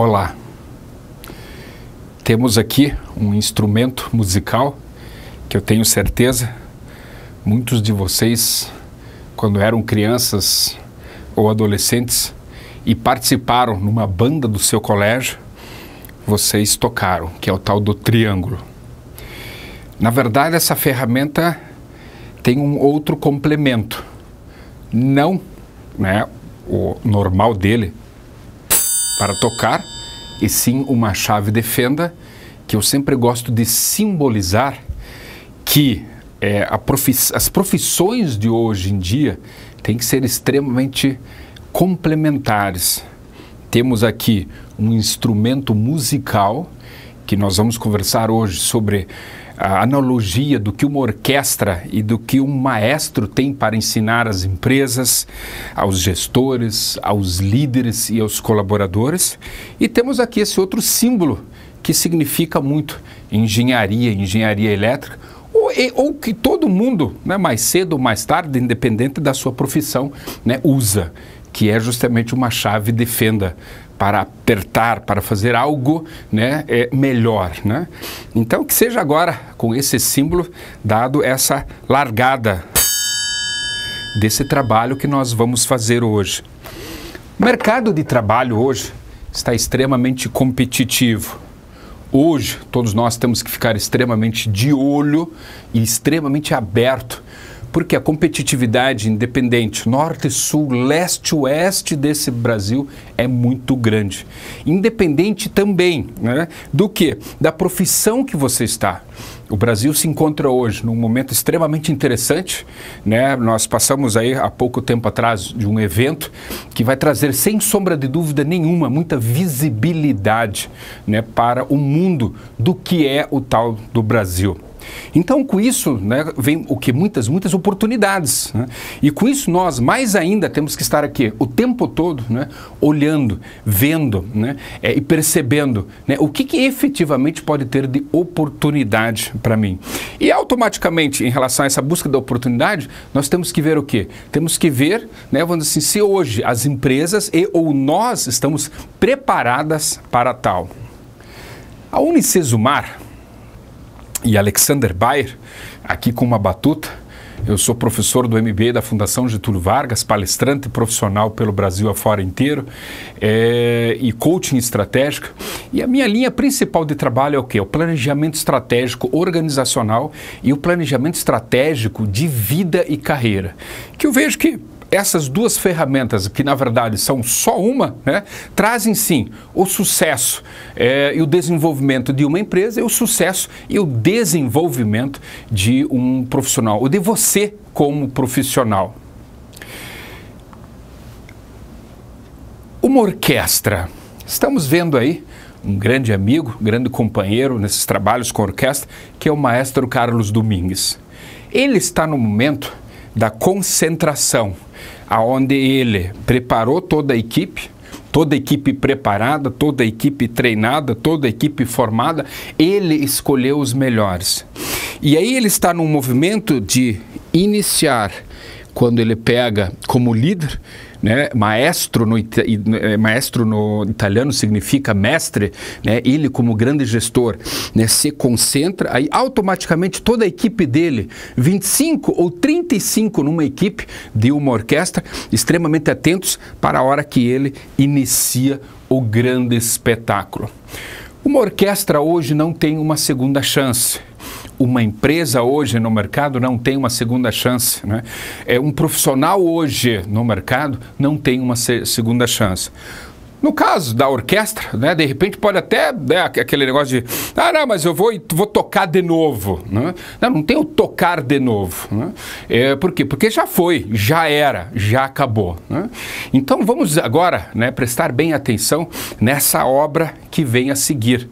Olá. Temos aqui um instrumento musical que eu tenho certeza muitos de vocês, quando eram crianças ou adolescentes e participaram numa banda do seu colégio, vocês tocaram, que é o tal do triângulo. Na verdade, essa ferramenta tem um outro complemento. Não né, o normal dele para tocar, e sim uma chave de fenda que eu sempre gosto de simbolizar que é, profi as profissões de hoje em dia têm que ser extremamente complementares. Temos aqui um instrumento musical que nós vamos conversar hoje sobre a analogia do que uma orquestra e do que um maestro tem para ensinar às empresas, aos gestores, aos líderes e aos colaboradores. E temos aqui esse outro símbolo que significa muito engenharia, engenharia elétrica, ou, ou, que todo mundo, né, mais cedo ou mais tarde, independente da sua profissão, né, usa, que é justamente uma chave de fenda para apertar, para fazer algo né, é, melhor. Né? Então, que seja agora com esse símbolo dado essa largada desse trabalho que nós vamos fazer hoje. O mercado de trabalho hoje está extremamente competitivo. Hoje, todos nós temos que ficar extremamente de olho e extremamente aberto porque a competitividade independente norte, sul, leste, oeste desse Brasil é muito grande. Independente também né, do que? Da profissão que você está. O Brasil se encontra hoje num momento extremamente interessante, né? Nós passamos aí há pouco tempo atrás de um evento que vai trazer sem sombra de dúvida nenhuma muita visibilidade, né, para o mundo do que é o tal do Brasil. Então, com isso, né, vem o que? Muitas, muitas oportunidades. Né? E com isso, nós, mais ainda, temos que estar aqui o tempo todo, né, olhando, vendo né, é, e percebendo né, o que, que efetivamente pode ter de oportunidade para mim. E automaticamente, em relação a essa busca da oportunidade, nós temos que ver o que Temos que ver, né, vamos dizer assim, se hoje as empresas e ou nós estamos preparadas para tal. A Unicesumar, e Alexander Bayer, aqui com uma batuta. Eu sou professor do MBA da Fundação Getúlio Vargas, palestrante profissional pelo Brasil afora inteiro é, e coaching estratégico. E a minha linha principal de trabalho é o quê? É o planejamento estratégico organizacional e o planejamento estratégico de vida e carreira. Que eu vejo que essas duas ferramentas, que na verdade são só uma, né, trazem sim o sucesso é, e o desenvolvimento de uma empresa e o sucesso e o desenvolvimento de um profissional, ou de você como profissional. Uma orquestra. Estamos vendo aí um grande amigo, um grande companheiro nesses trabalhos com orquestra, que é o maestro Carlos Domingues. Ele está no momento da concentração aonde ele preparou toda a equipe, toda a equipe preparada, toda a equipe treinada, toda a equipe formada, ele escolheu os melhores. E aí ele está num movimento de iniciar, quando ele pega como líder, né? Maestro no, eh, maestro no italiano significa mestre, né? Ele como grande gestor, né? Se concentra, aí automaticamente toda a equipe dele, 25 ou 35 numa equipe de uma orquestra, extremamente atentos para a hora que ele inicia o grande espetáculo. Uma orquestra hoje não tem uma segunda chance uma empresa hoje no mercado não tem uma segunda chance. Né? É, um profissional hoje no mercado não tem uma segunda chance. No caso da orquestra, né, de repente pode até né, aquele negócio de ah, não, mas eu vou, vou tocar de novo. Né? Não, não tem o tocar de novo. Né? É, por quê? Porque já foi, já era, já acabou. Né? Então vamos agora né, prestar bem atenção nessa obra que vem a seguir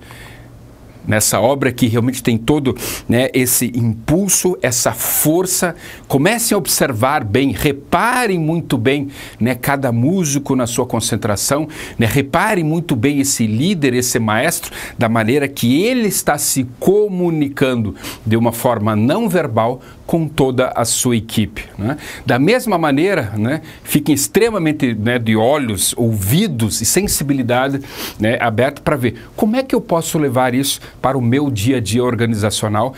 nessa obra que realmente tem todo né, esse impulso, essa força. Comecem a observar bem, reparem muito bem né, cada músico na sua concentração, né, reparem muito bem esse líder, esse maestro, da maneira que ele está se comunicando de uma forma não verbal com toda a sua equipe. Né? Da mesma maneira, né, fiquem extremamente né, de olhos, ouvidos e sensibilidade né, aberto para ver como é que eu posso levar isso para o meu dia a dia organizacional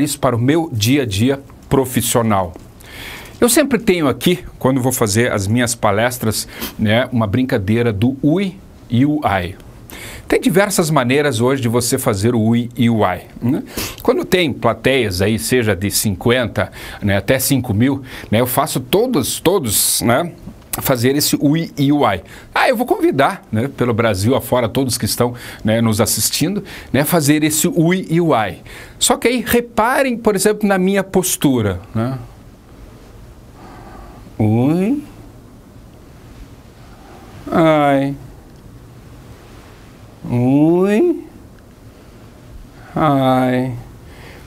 isso para o meu dia a dia profissional? Eu sempre tenho aqui, quando vou fazer as minhas palestras, né, uma brincadeira do UI e o I. Tem diversas maneiras hoje de você fazer o UI e o I. Né? Quando tem plateias aí, seja de 50 né, até 5 mil, né, eu faço todos, todos, né? fazer esse UI e UI. Ah, eu vou convidar, né, pelo Brasil afora, todos que estão né, nos assistindo, né, fazer esse UI e UI. Só que aí reparem, por exemplo, na minha postura. Né? Ui. Ai. Ui. Ai.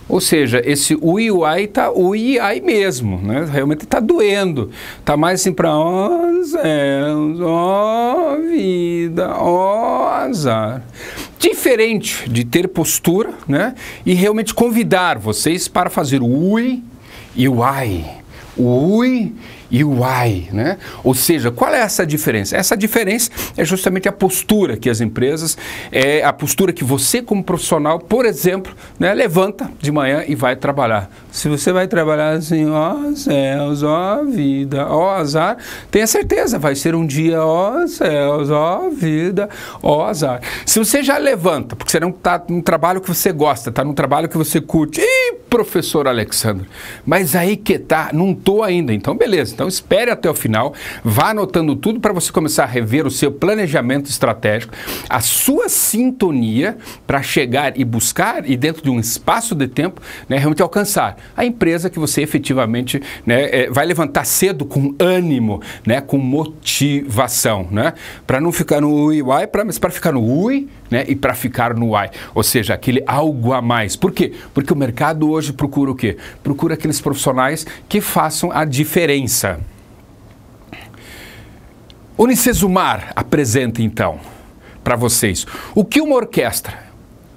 Ou seja, esse ui uai está ui ai mesmo, né? Realmente está doendo. Está mais assim para ó céus, ó vida, ó azar. Diferente de ter postura, né? E realmente convidar vocês para fazer o ui e uai. ui e why, né? Ou seja, qual é essa diferença? Essa diferença é justamente a postura que as empresas, é a postura que você como profissional, por exemplo, né, levanta de manhã e vai trabalhar. Se você vai trabalhar assim, ó céus, ó vida, ó azar, tenha certeza, vai ser um dia, ó céus, ó vida, ó azar. Se você já levanta, porque você não está num trabalho que você gosta, está num trabalho que você curte, ih, professor Alexandre, mas aí que tá, não estou ainda, então beleza, então então espere até o final, vá anotando tudo para você começar a rever o seu planejamento estratégico, a sua sintonia para chegar e buscar e dentro de um espaço de tempo, né, realmente alcançar a empresa que você efetivamente né, eh, vai levantar cedo com ânimo, né, com motivação, né, para não ficar no UI, mas para ficar no UI, né, e para ficar no UI, ou seja, aquele algo a mais. Por quê? Porque o mercado hoje procura o quê? Procura aqueles profissionais que façam a diferença. Unicesumar apresenta então para vocês o que uma orquestra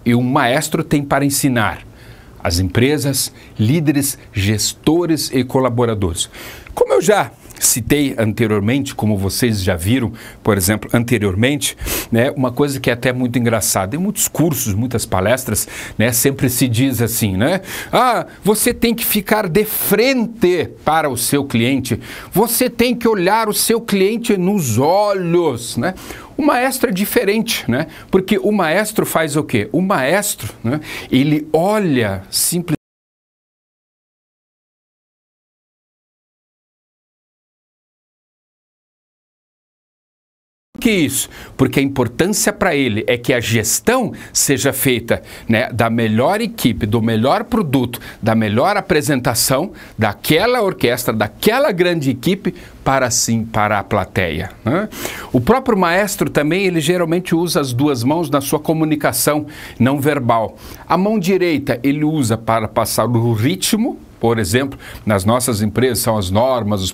e um maestro têm para ensinar as empresas, líderes, gestores e colaboradores. Como eu já citei anteriormente, como vocês já viram, por exemplo, anteriormente, né, uma coisa que é até muito engraçada, em muitos cursos, muitas palestras, né, sempre se diz assim, né? Ah, você tem que ficar de frente para o seu cliente, você tem que olhar o seu cliente nos olhos, né? O maestro é diferente, né? Porque o maestro faz o quê? O maestro, né, ele olha simplesmente que isso? Porque a importância para ele é que a gestão seja feita né, da melhor equipe, do melhor produto, da melhor apresentação daquela orquestra, daquela grande equipe para sim para a plateia. Né? O próprio maestro também ele geralmente usa as duas mãos na sua comunicação não verbal. A mão direita ele usa para passar o ritmo por exemplo, nas nossas empresas são as normas, os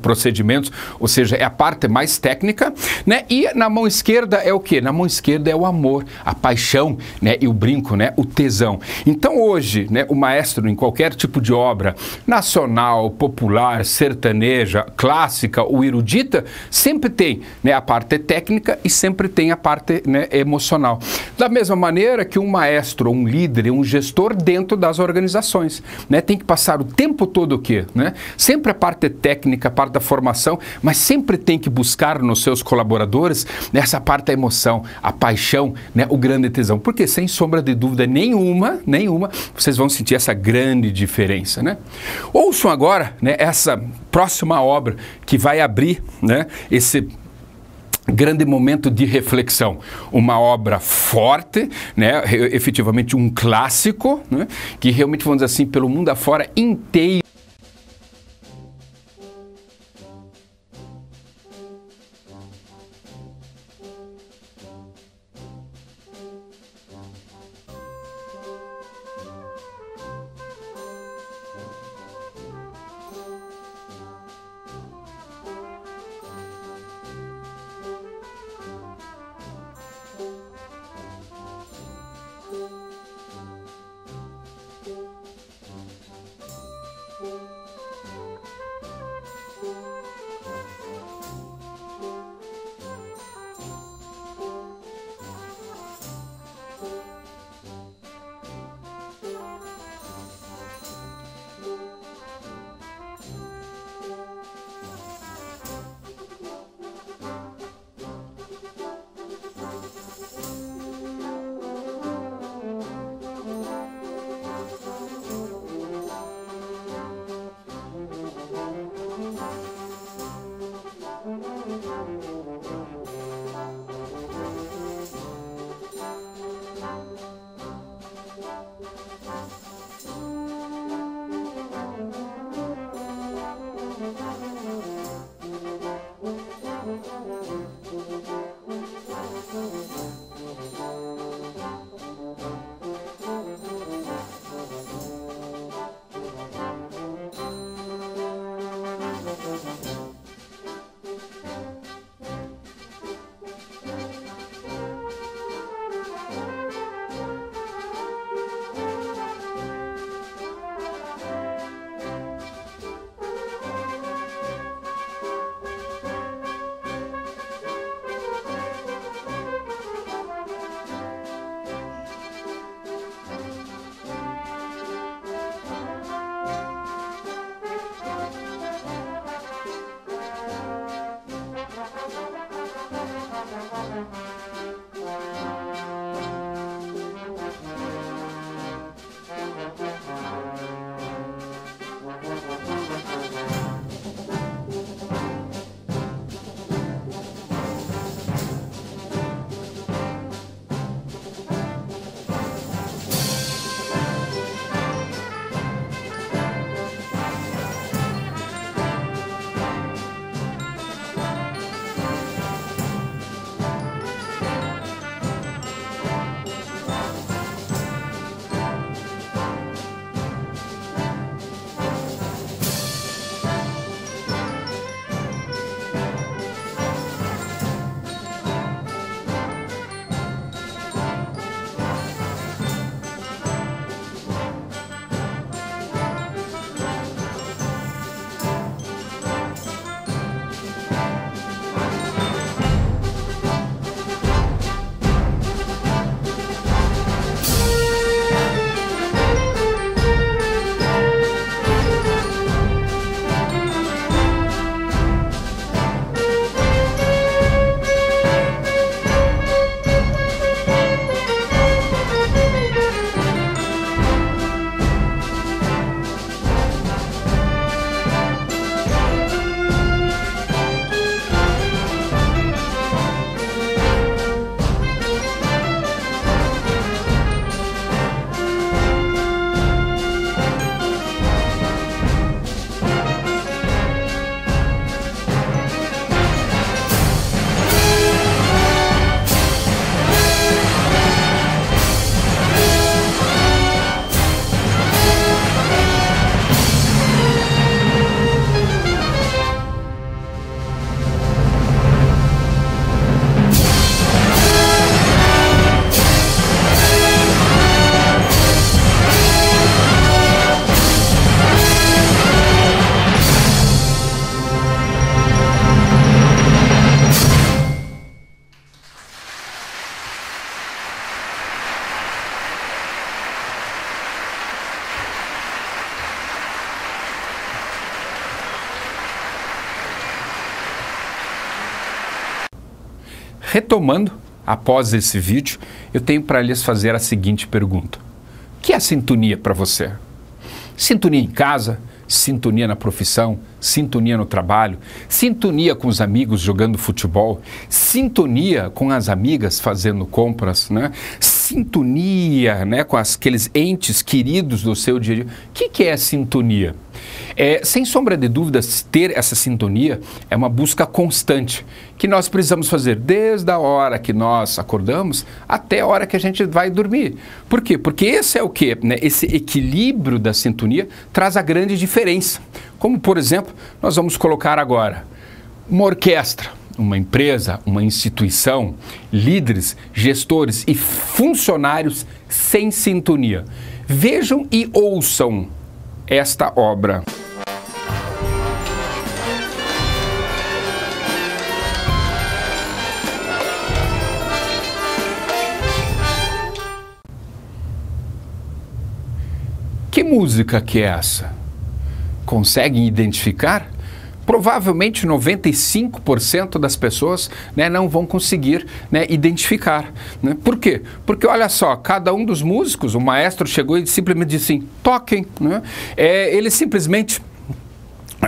procedimentos, ou seja, é a parte mais técnica, né? E na mão esquerda é o que? Na mão esquerda é o amor, a paixão, né? E o brinco, né? O tesão. Então hoje, né? O maestro em qualquer tipo de obra nacional, popular, sertaneja, clássica ou erudita, sempre tem, né? A parte técnica e sempre tem a parte né, emocional. Da mesma maneira que um maestro, um líder, um gestor dentro das organizações, né? Tem que passar o tempo todo o quê? Né? Sempre a parte técnica, a parte da formação, mas sempre tem que buscar nos seus colaboradores nessa né, parte da emoção, a paixão, né, o grande tesão. Porque sem sombra de dúvida nenhuma, nenhuma, vocês vão sentir essa grande diferença. Né? Ouçam agora né, essa próxima obra que vai abrir né, esse grande momento de reflexão. Uma obra forte, né? efetivamente um clássico, né? que realmente, vamos dizer assim, pelo mundo afora inteiro. Retomando, após esse vídeo, eu tenho para lhes fazer a seguinte pergunta: O que é sintonia para você? Sintonia em casa? Sintonia na profissão? Sintonia no trabalho? Sintonia com os amigos jogando futebol? Sintonia com as amigas fazendo compras? Né? Sintonia né, com aqueles entes queridos do seu dia a dia? O que, que é sintonia? É, sem sombra de dúvidas, ter essa sintonia é uma busca constante que nós precisamos fazer desde a hora que nós acordamos até a hora que a gente vai dormir. Por quê? Porque esse é o que? Né? Esse equilíbrio da sintonia traz a grande diferença. Como, por exemplo, nós vamos colocar agora uma orquestra, uma empresa, uma instituição, líderes, gestores e funcionários sem sintonia. Vejam e ouçam esta obra. Que música que é essa? Conseguem identificar? Provavelmente 95% das pessoas né, não vão conseguir né, identificar. Né? Por quê? Porque olha só, cada um dos músicos, o maestro chegou e simplesmente disse assim: toquem. Né? É, ele simplesmente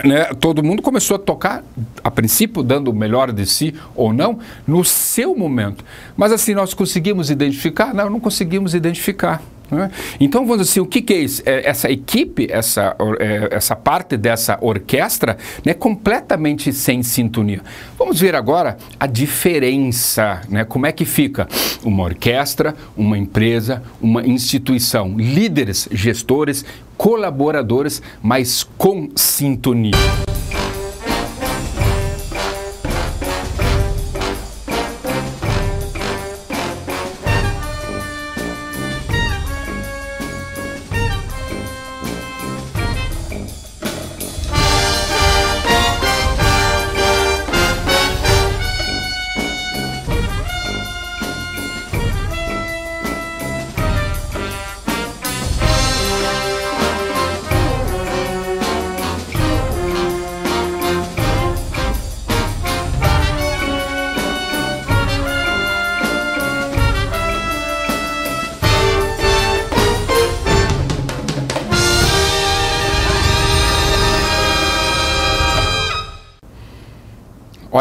né, todo mundo começou a tocar, a princípio, dando o melhor de si ou não, no seu momento. Mas assim, nós conseguimos identificar? Não, não conseguimos identificar. Né? Então, vamos dizer assim, o que, que é isso? É, essa equipe, essa, é, essa parte dessa orquestra, né, completamente sem sintonia. Vamos ver agora a diferença, né? como é que fica uma orquestra, uma empresa, uma instituição, líderes, gestores, colaboradores, mas com sintonia.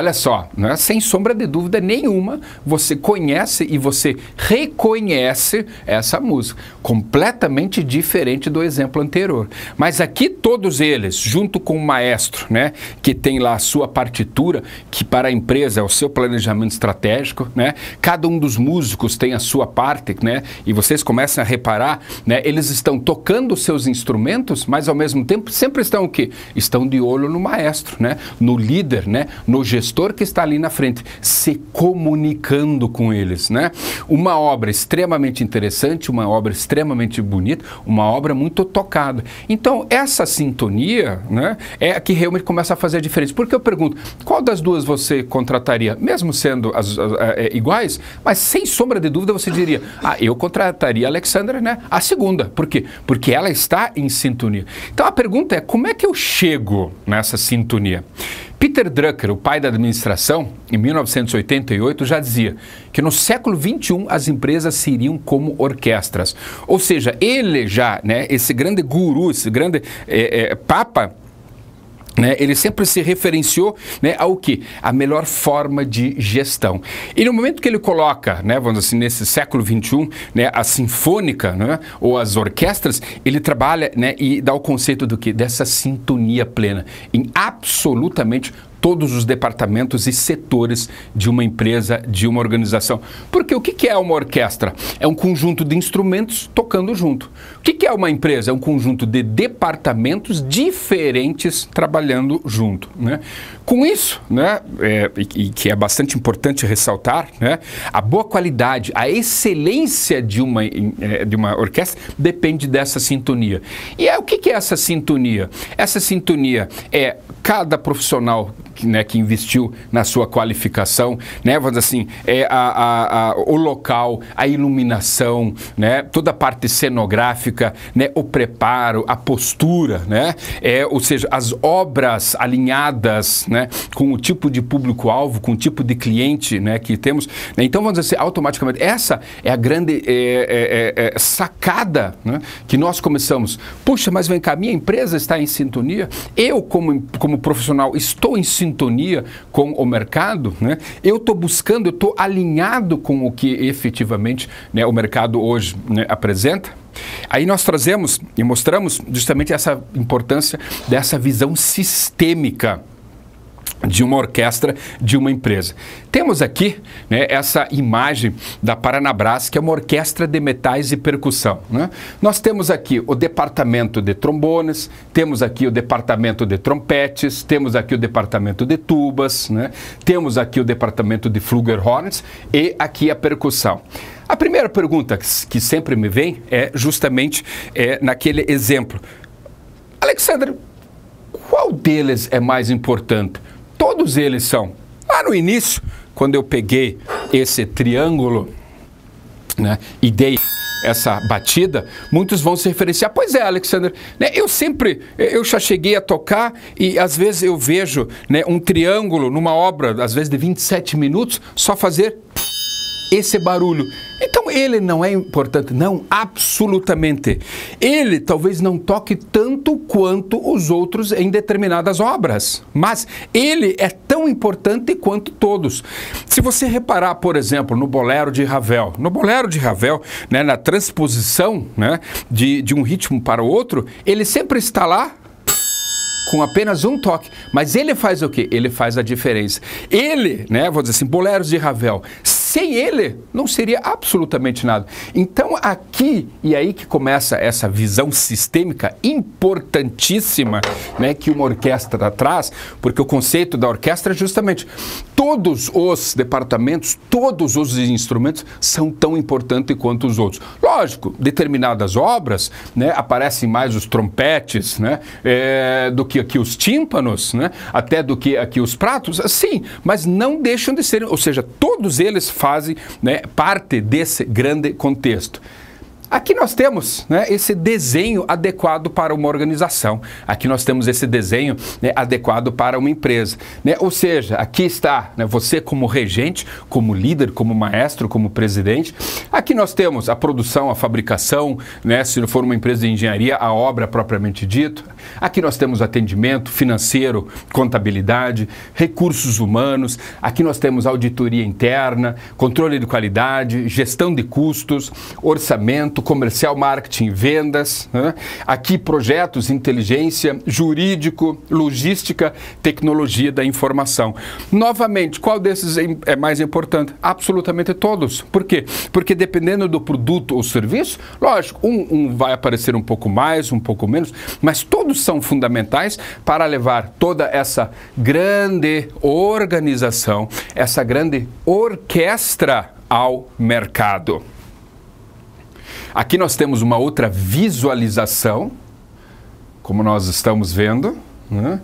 olha só, né? sem sombra de dúvida nenhuma, você conhece e você reconhece essa música, completamente diferente do exemplo anterior. Mas aqui todos eles, junto com o maestro, né, que tem lá a sua partitura, que para a empresa é o seu planejamento estratégico, né? Cada um dos músicos tem a sua parte, né? E vocês começam a reparar, né? Eles estão tocando seus instrumentos, mas ao mesmo tempo sempre estão o quê? Estão de olho no maestro, né? No líder, né? No gestor pastor que está ali na frente, se comunicando com eles, né? Uma obra extremamente interessante, uma obra extremamente bonita, uma obra muito tocada. Então, essa sintonia, né, é a que realmente começa a fazer a diferença. Porque eu pergunto, qual das duas você contrataria? Mesmo sendo as, as, as, é, iguais, mas sem sombra de dúvida você diria, ah, eu contrataria a Alexandra, né? A segunda. Por quê? Porque ela está em sintonia. Então, a pergunta é, como é que eu chego nessa sintonia? Peter Drucker, o pai da administração, em 1988 já dizia que no século 21 as empresas seriam como orquestras. Ou seja, ele já, né, esse grande guru, esse grande é, é, papa né, ele sempre se referenciou né, ao que? A melhor forma de gestão. E no momento que ele coloca, né, vamos dizer assim, nesse século XXI, né, a sinfônica né, ou as orquestras, ele trabalha né, e dá o conceito do que? Dessa sintonia plena, em absolutamente todos os departamentos e setores de uma empresa, de uma organização. Porque o que é uma orquestra? É um conjunto de instrumentos tocando junto. O que é uma empresa? É um conjunto de departamentos diferentes trabalhando junto. Né? Com isso, né, é, e, que é bastante importante ressaltar, né, a boa qualidade, a excelência de uma, é, de uma orquestra depende dessa sintonia. E é, o que é essa sintonia? Essa sintonia é cada profissional que, né, que investiu na sua qualificação, né, vamos assim, é a, a, a, o local, a iluminação, né, toda a parte cenográfica, né, o preparo, a postura, né, é, ou seja, as obras alinhadas, né, com o tipo de público-alvo, com o tipo de cliente, né, que temos. Né, então, vamos dizer assim, automaticamente, essa é a grande é, é, é, é sacada né, que nós começamos. Puxa, mas vem cá, minha empresa está em sintonia, eu como, como profissional estou em sintonia sintonia com o mercado, né? eu estou buscando, eu estou alinhado com o que efetivamente né, o mercado hoje né, apresenta. Aí nós trazemos e mostramos justamente essa importância dessa visão sistêmica de uma orquestra de uma empresa. Temos aqui né, essa imagem da Paranabras, que é uma orquestra de metais e percussão. Né? Nós temos aqui o departamento de trombones, temos aqui o departamento de trompetes, temos aqui o departamento de tubas, né? temos aqui o departamento de flugelhorns e aqui a percussão. A primeira pergunta que sempre me vem é justamente é, naquele exemplo. Alexandre, qual deles é mais importante? Todos eles são. Lá no início, quando eu peguei esse triângulo né, e dei essa batida, muitos vão se referenciar. Pois é, Alexander, né, eu sempre, eu já cheguei a tocar e às vezes eu vejo né, um triângulo numa obra, às vezes de 27 minutos, só fazer esse barulho. Então, ele não é importante, não, absolutamente. Ele talvez não toque tanto quanto os outros em determinadas obras, mas ele é tão importante quanto todos. Se você reparar, por exemplo, no Bolero de Ravel, no Bolero de Ravel, né, na transposição né, de, de um ritmo para o outro, ele sempre está lá com apenas um toque. Mas ele faz o quê? Ele faz a diferença. Ele, né, vou dizer assim, boleros de Ravel, sem ele não seria absolutamente nada. Então, aqui, e aí que começa essa visão sistêmica importantíssima né, que uma orquestra traz, porque o conceito da orquestra é justamente todos os departamentos, todos os instrumentos são tão importantes quanto os outros. Lógico, determinadas obras né, aparecem mais os trompetes né, é, do que aqui os tímpanos, né, até do que aqui os pratos, sim, mas não deixam de ser, ou seja, todos eles fazem fazem né, parte desse grande contexto. Aqui nós temos né, esse desenho adequado para uma organização. Aqui nós temos esse desenho né, adequado para uma empresa. Né? Ou seja, aqui está né, você como regente, como líder, como maestro, como presidente. Aqui nós temos a produção, a fabricação, né, se não for uma empresa de engenharia, a obra propriamente dita. Aqui nós temos atendimento financeiro, contabilidade, recursos humanos. Aqui nós temos auditoria interna, controle de qualidade, gestão de custos, orçamento comercial, marketing, vendas. Né? Aqui, projetos, inteligência, jurídico, logística, tecnologia da informação. Novamente, qual desses é, é mais importante? Absolutamente todos. Por quê? Porque dependendo do produto ou serviço, lógico, um, um vai aparecer um pouco mais, um pouco menos, mas todos são fundamentais para levar toda essa grande organização, essa grande orquestra ao mercado. Aqui nós temos uma outra visualização, como nós estamos vendo. Né?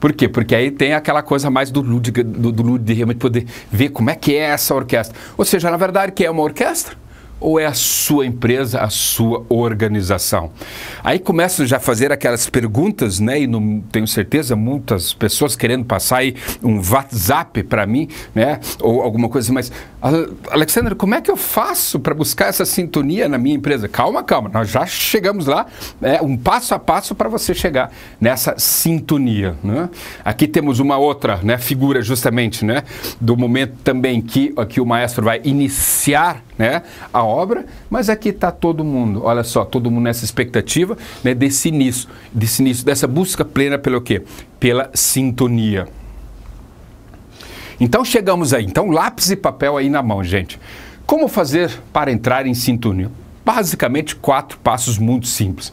Por quê? Porque aí tem aquela coisa mais do Ludwig, do, do de realmente poder ver como é que é essa orquestra. Ou seja, na verdade, que é uma orquestra? Ou é a sua empresa, a sua organização? Aí começam já a fazer aquelas perguntas, né? E não tenho certeza, muitas pessoas querendo passar aí um WhatsApp para mim, né? Ou alguma coisa assim, mas Alexandre, como é que eu faço para buscar essa sintonia na minha empresa? Calma, calma, nós já chegamos lá, é um passo a passo para você chegar nessa sintonia. Né? Aqui temos uma outra né, figura justamente né, do momento também que, que o maestro vai iniciar né, a obra, mas aqui está todo mundo, olha só, todo mundo nessa expectativa né, desse início, desse início, dessa busca plena pelo quê? Pela sintonia. Então chegamos aí. Então lápis e papel aí na mão, gente. Como fazer para entrar em sintonia? Basicamente quatro passos muito simples.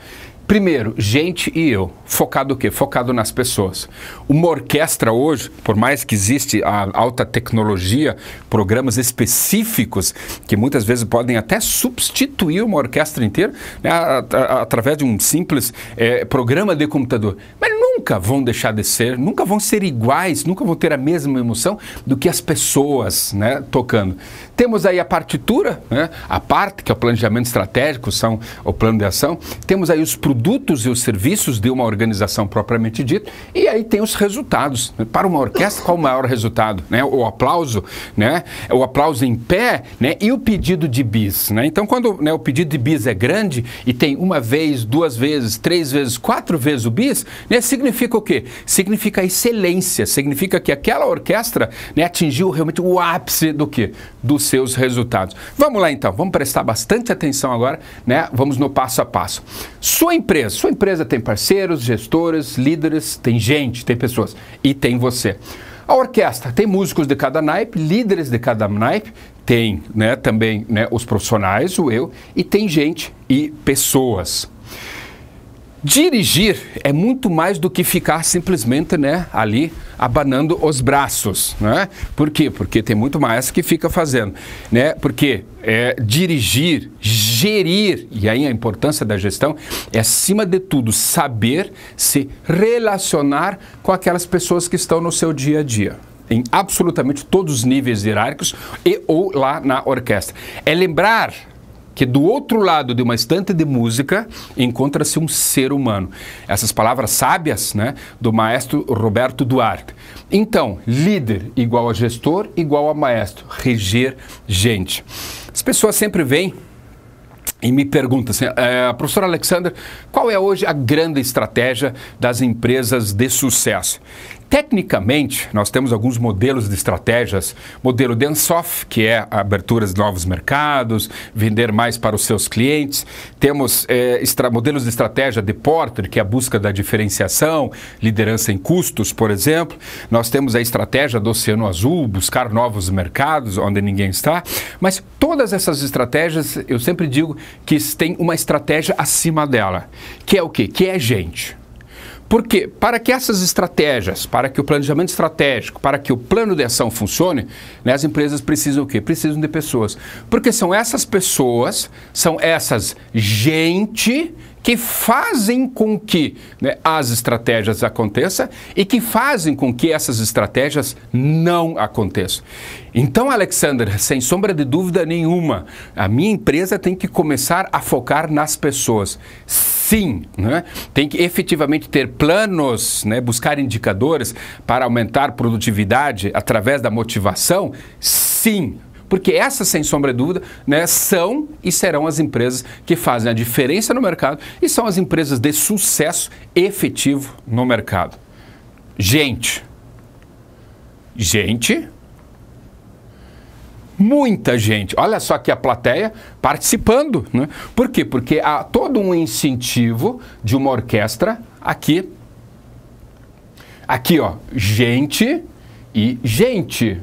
Primeiro, gente e eu. Focado o quê? Focado nas pessoas. Uma orquestra hoje, por mais que existe a alta tecnologia, programas específicos que muitas vezes podem até substituir uma orquestra inteira né, através de um simples é, programa de computador. Mas nunca vão deixar de ser, nunca vão ser iguais, nunca vão ter a mesma emoção do que as pessoas né, tocando. Temos aí a partitura, né, a parte que é o planejamento estratégico, são o plano de ação. Temos aí os produtos produtos e os serviços de uma organização propriamente dita, e aí tem os resultados. Para uma orquestra, qual o maior resultado? Né? O aplauso, né? o aplauso em pé né? e o pedido de bis. Né? Então, quando né, o pedido de bis é grande e tem uma vez, duas vezes, três vezes, quatro vezes o bis, né? significa o quê? Significa excelência, significa que aquela orquestra né, atingiu realmente o ápice do quê? Dos seus resultados. Vamos lá então, vamos prestar bastante atenção agora, né? vamos no passo a passo. Sua empresa. Sua empresa tem parceiros, gestores, líderes, tem gente, tem pessoas e tem você. A orquestra tem músicos de cada naipe, líderes de cada naipe, tem né, também né, os profissionais, o eu, e tem gente e pessoas. Dirigir é muito mais do que ficar simplesmente né, ali abanando os braços. Né? Por quê? Porque tem muito mais que fica fazendo. Né? Porque é, dirigir, gerir, e aí a importância da gestão é, acima de tudo, saber se relacionar com aquelas pessoas que estão no seu dia a dia em absolutamente todos os níveis hierárquicos e ou lá na orquestra. É lembrar que do outro lado de uma estante de música encontra-se um ser humano. Essas palavras sábias, né, do maestro Roberto Duarte. Então, líder igual a gestor, igual a maestro, reger gente. As pessoas sempre vêm e me perguntam, assim, é, professor Alexander, qual é hoje a grande estratégia das empresas de sucesso? Tecnicamente, nós temos alguns modelos de estratégias, modelo Densoft, que é aberturas de novos mercados, vender mais para os seus clientes. Temos é, modelos de estratégia de Porter, que é a busca da diferenciação, liderança em custos, por exemplo. Nós temos a estratégia do Oceano Azul, buscar novos mercados onde ninguém está. Mas todas essas estratégias, eu sempre digo que tem uma estratégia acima dela, que é o quê? Que é gente. Porque para que essas estratégias, para que o planejamento estratégico, para que o plano de ação funcione, né, as empresas precisam o quê? Precisam de pessoas. Porque são essas pessoas, são essas gente que fazem com que né, as estratégias aconteçam e que fazem com que essas estratégias não aconteçam. Então, Alexander, sem sombra de dúvida nenhuma, a minha empresa tem que começar a focar nas pessoas. Sim, né? tem que efetivamente ter planos, né? buscar indicadores para aumentar produtividade através da motivação. Sim, porque essas, sem sombra de dúvida, né, são e serão as empresas que fazem a diferença no mercado e são as empresas de sucesso efetivo no mercado. Gente. Gente. Muita gente. Olha só aqui a plateia participando. Né? Por quê? Porque há todo um incentivo de uma orquestra aqui. Aqui, ó. Gente e gente.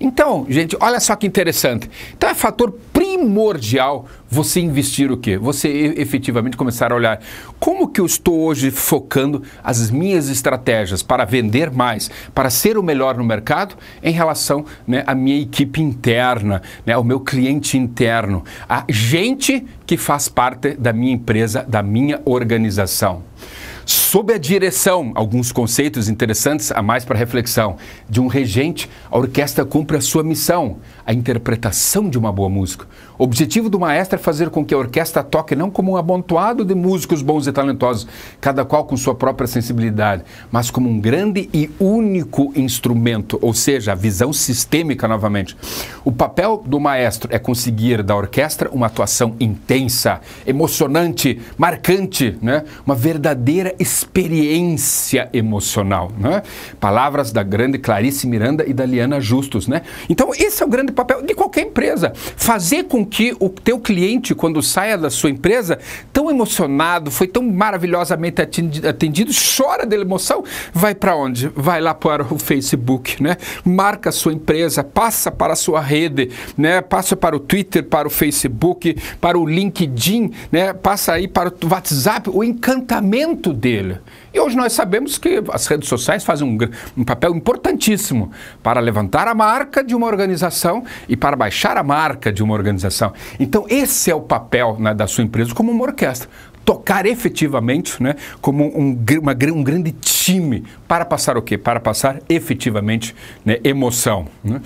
Então, gente, olha só que interessante. Então é fator primordial você investir o quê? Você efetivamente começar a olhar como que eu estou hoje focando as minhas estratégias para vender mais, para ser o melhor no mercado em relação né, à minha equipe interna, né, ao meu cliente interno, a gente que faz parte da minha empresa, da minha organização sob a direção, alguns conceitos interessantes a mais para reflexão, de um regente, a orquestra cumpre a sua missão a interpretação de uma boa música. O objetivo do maestro é fazer com que a orquestra toque não como um abontoado de músicos bons e talentosos, cada qual com sua própria sensibilidade, mas como um grande e único instrumento, ou seja, a visão sistêmica novamente. O papel do maestro é conseguir da orquestra uma atuação intensa, emocionante, marcante, né? uma verdadeira experiência emocional. Né? Palavras da grande Clarice Miranda e da Liana Justus. Né? Então, esse é o grande grande papel de qualquer empresa. Fazer com que o teu cliente, quando saia da sua empresa, tão emocionado, foi tão maravilhosamente atendido, chora de emoção, vai para onde? Vai lá para o Facebook, né? Marca a sua empresa, passa para a sua rede, né? Passa para o Twitter, para o Facebook, para o LinkedIn, né? Passa aí para o WhatsApp, o encantamento dele. E hoje nós sabemos que as redes sociais fazem um, um, papel importantíssimo para levantar a marca de uma organização e para baixar a marca de uma organização. Então, esse é o papel né, da sua empresa como uma orquestra. Tocar efetivamente né, como um, uma, um grande time para passar o quê? Para passar efetivamente né, emoção. Né?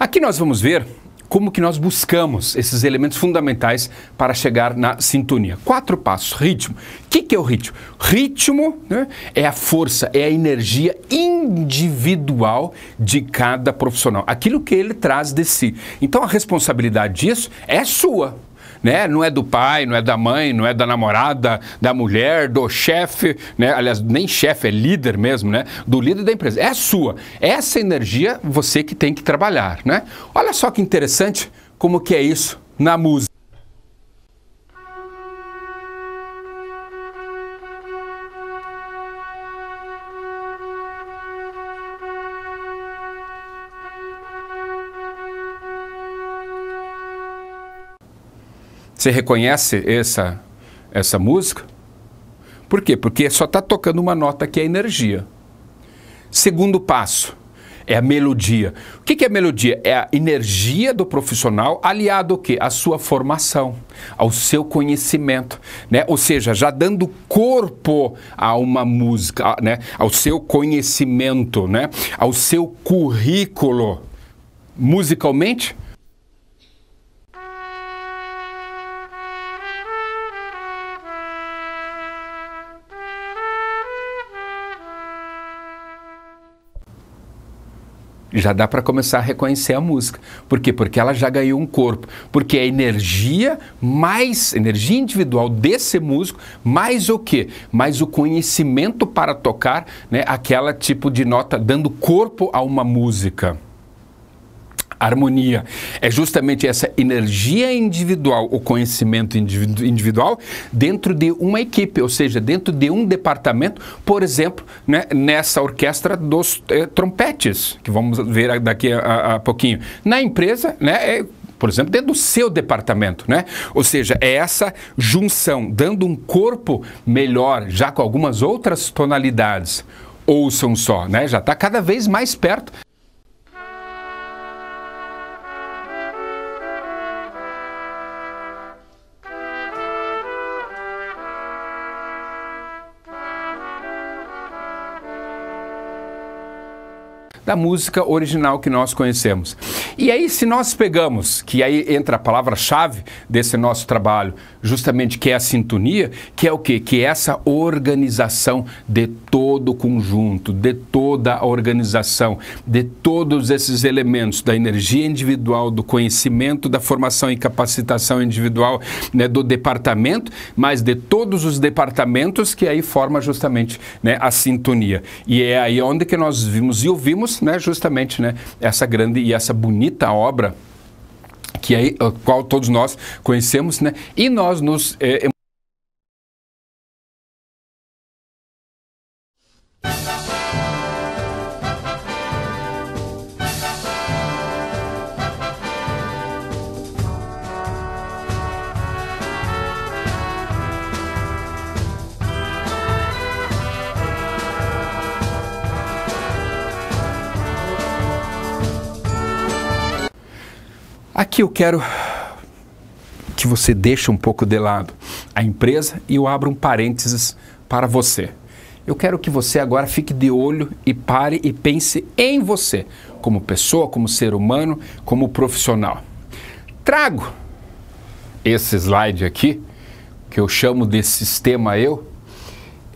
Aqui nós vamos ver como que nós buscamos esses elementos fundamentais para chegar na sintonia. Quatro passos. Ritmo. O que, que é o ritmo? Ritmo né, é a força, é a energia individual de cada profissional. Aquilo que ele traz de si. Então a responsabilidade disso é sua né? Não é do pai, não é da mãe, não é da namorada, da mulher, do chefe, né? Aliás, nem chefe, é líder mesmo, né? Do líder da empresa. É sua. Essa energia você que tem que trabalhar, né? Olha só que interessante como que é isso na música. Você reconhece essa, essa música? Por quê? Porque só está tocando uma nota que é energia. Segundo passo é a melodia. O que é melodia? É a energia do profissional aliado ao quê? À sua formação, ao seu conhecimento, né? Ou seja, já dando corpo a uma música, né? Ao seu conhecimento, né? Ao seu currículo musicalmente já dá para começar a reconhecer a música. Por quê? Porque ela já ganhou um corpo. Porque a energia mais energia individual desse músico, mais o quê? Mais o conhecimento para tocar, né, aquela tipo de nota dando corpo a uma música harmonia. É justamente essa energia individual, o conhecimento individu individual, dentro de uma equipe, ou seja, dentro de um departamento, por exemplo, né, nessa orquestra dos eh, trompetes, que vamos ver daqui a, a, a pouquinho. Na empresa, né, é, por exemplo, dentro do seu departamento, né? Ou seja, é essa junção, dando um corpo melhor, já com algumas outras tonalidades ouçam só, né? Já está cada vez mais perto da música original que nós conhecemos. E aí, se nós pegamos, que aí entra a palavra-chave desse nosso trabalho, justamente que é a sintonia, que é o quê? Que é essa organização de todo o conjunto, de toda a organização, de todos esses elementos da energia individual, do conhecimento, da formação e capacitação individual né, do departamento, mas de todos os departamentos que aí forma justamente né, a sintonia. E é aí onde que nós vimos e ouvimos temos né, justamente né, essa grande e essa bonita obra que é a eh, qual todos nós conhecemos, né? E nós nos é, Aqui eu quero que você deixe um pouco de lado a empresa e eu abro um parênteses para você. Eu quero que você agora fique de olho e pare e pense em você, como pessoa, como ser humano, como profissional. Trago esse slide aqui, que eu chamo de sistema eu,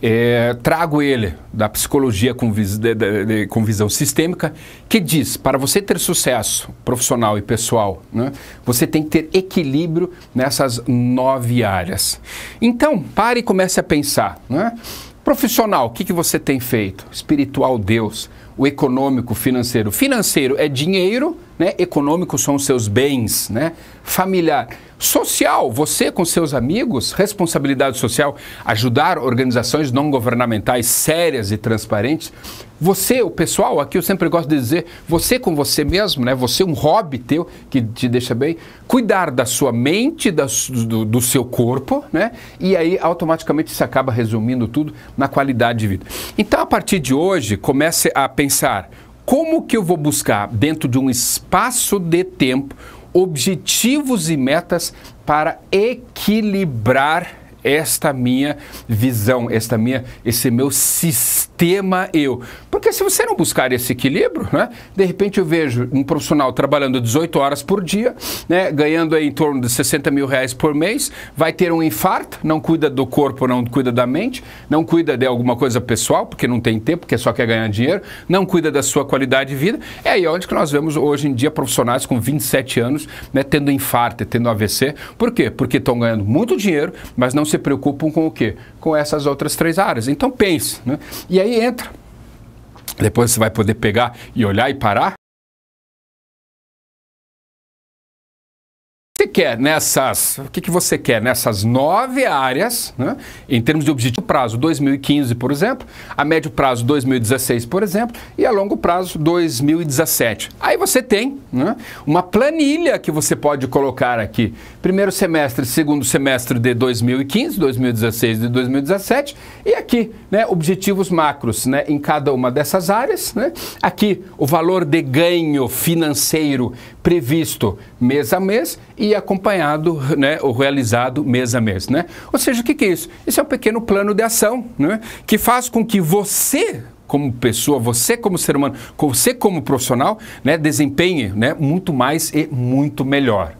é, trago ele da psicologia com, vis, de, de, de, com, visão sistêmica, que diz: para você ter sucesso profissional e pessoal, né, você tem que ter equilíbrio nessas nove áreas. Então, pare e comece a pensar. Né? Profissional, o que, que você tem feito? Espiritual, Deus. O econômico, financeiro. Financeiro é dinheiro né? Econômico são os seus bens, né? Familiar. Social, você com seus amigos, responsabilidade social, ajudar organizações não governamentais sérias e transparentes. Você, o pessoal, aqui eu sempre gosto de dizer, você com você mesmo, né? Você um hobby teu que te deixa bem. Cuidar da sua mente, da, do, do seu corpo, né? E aí automaticamente isso acaba resumindo tudo na qualidade de vida. Então, a partir de hoje, comece a pensar como que eu vou buscar, dentro de um espaço de tempo, objetivos e metas para equilibrar esta minha visão, esta minha, esse meu sistema eu. Porque se você não buscar esse equilíbrio, né, de repente eu vejo um profissional trabalhando 18 horas por dia, né, ganhando aí em torno de 60 mil reais por mês, vai ter um infarto, não cuida do corpo, não cuida da mente, não cuida de alguma coisa pessoal, porque não tem tempo, porque só quer ganhar dinheiro, não cuida da sua qualidade de vida. É aí onde que nós vemos hoje em dia profissionais com 27 anos né, tendo infarto, tendo AVC. Por quê? Porque estão ganhando muito dinheiro, mas não se preocupam com o quê? Com essas outras três áreas. Então pense, né? E aí entra. Depois você vai poder pegar e olhar e parar. O que quer nessas? O que, que você quer nessas nove áreas, né? Em termos de objetivo prazo 2015, por exemplo, a médio prazo 2016, por exemplo, e a longo prazo 2017. Aí você tem né, uma planilha que você pode colocar aqui primeiro semestre, segundo semestre de 2015, 2016 e 2017, e aqui, né, objetivos macros, né, em cada uma dessas áreas, né? Aqui o valor de ganho financeiro previsto mês a mês e acompanhado, né, o realizado mês a mês, né? Ou seja, o que é isso? Isso é um pequeno plano de ação, né, que faz com que você como pessoa, você como ser humano, você como profissional, né, desempenhe né, muito mais e muito melhor.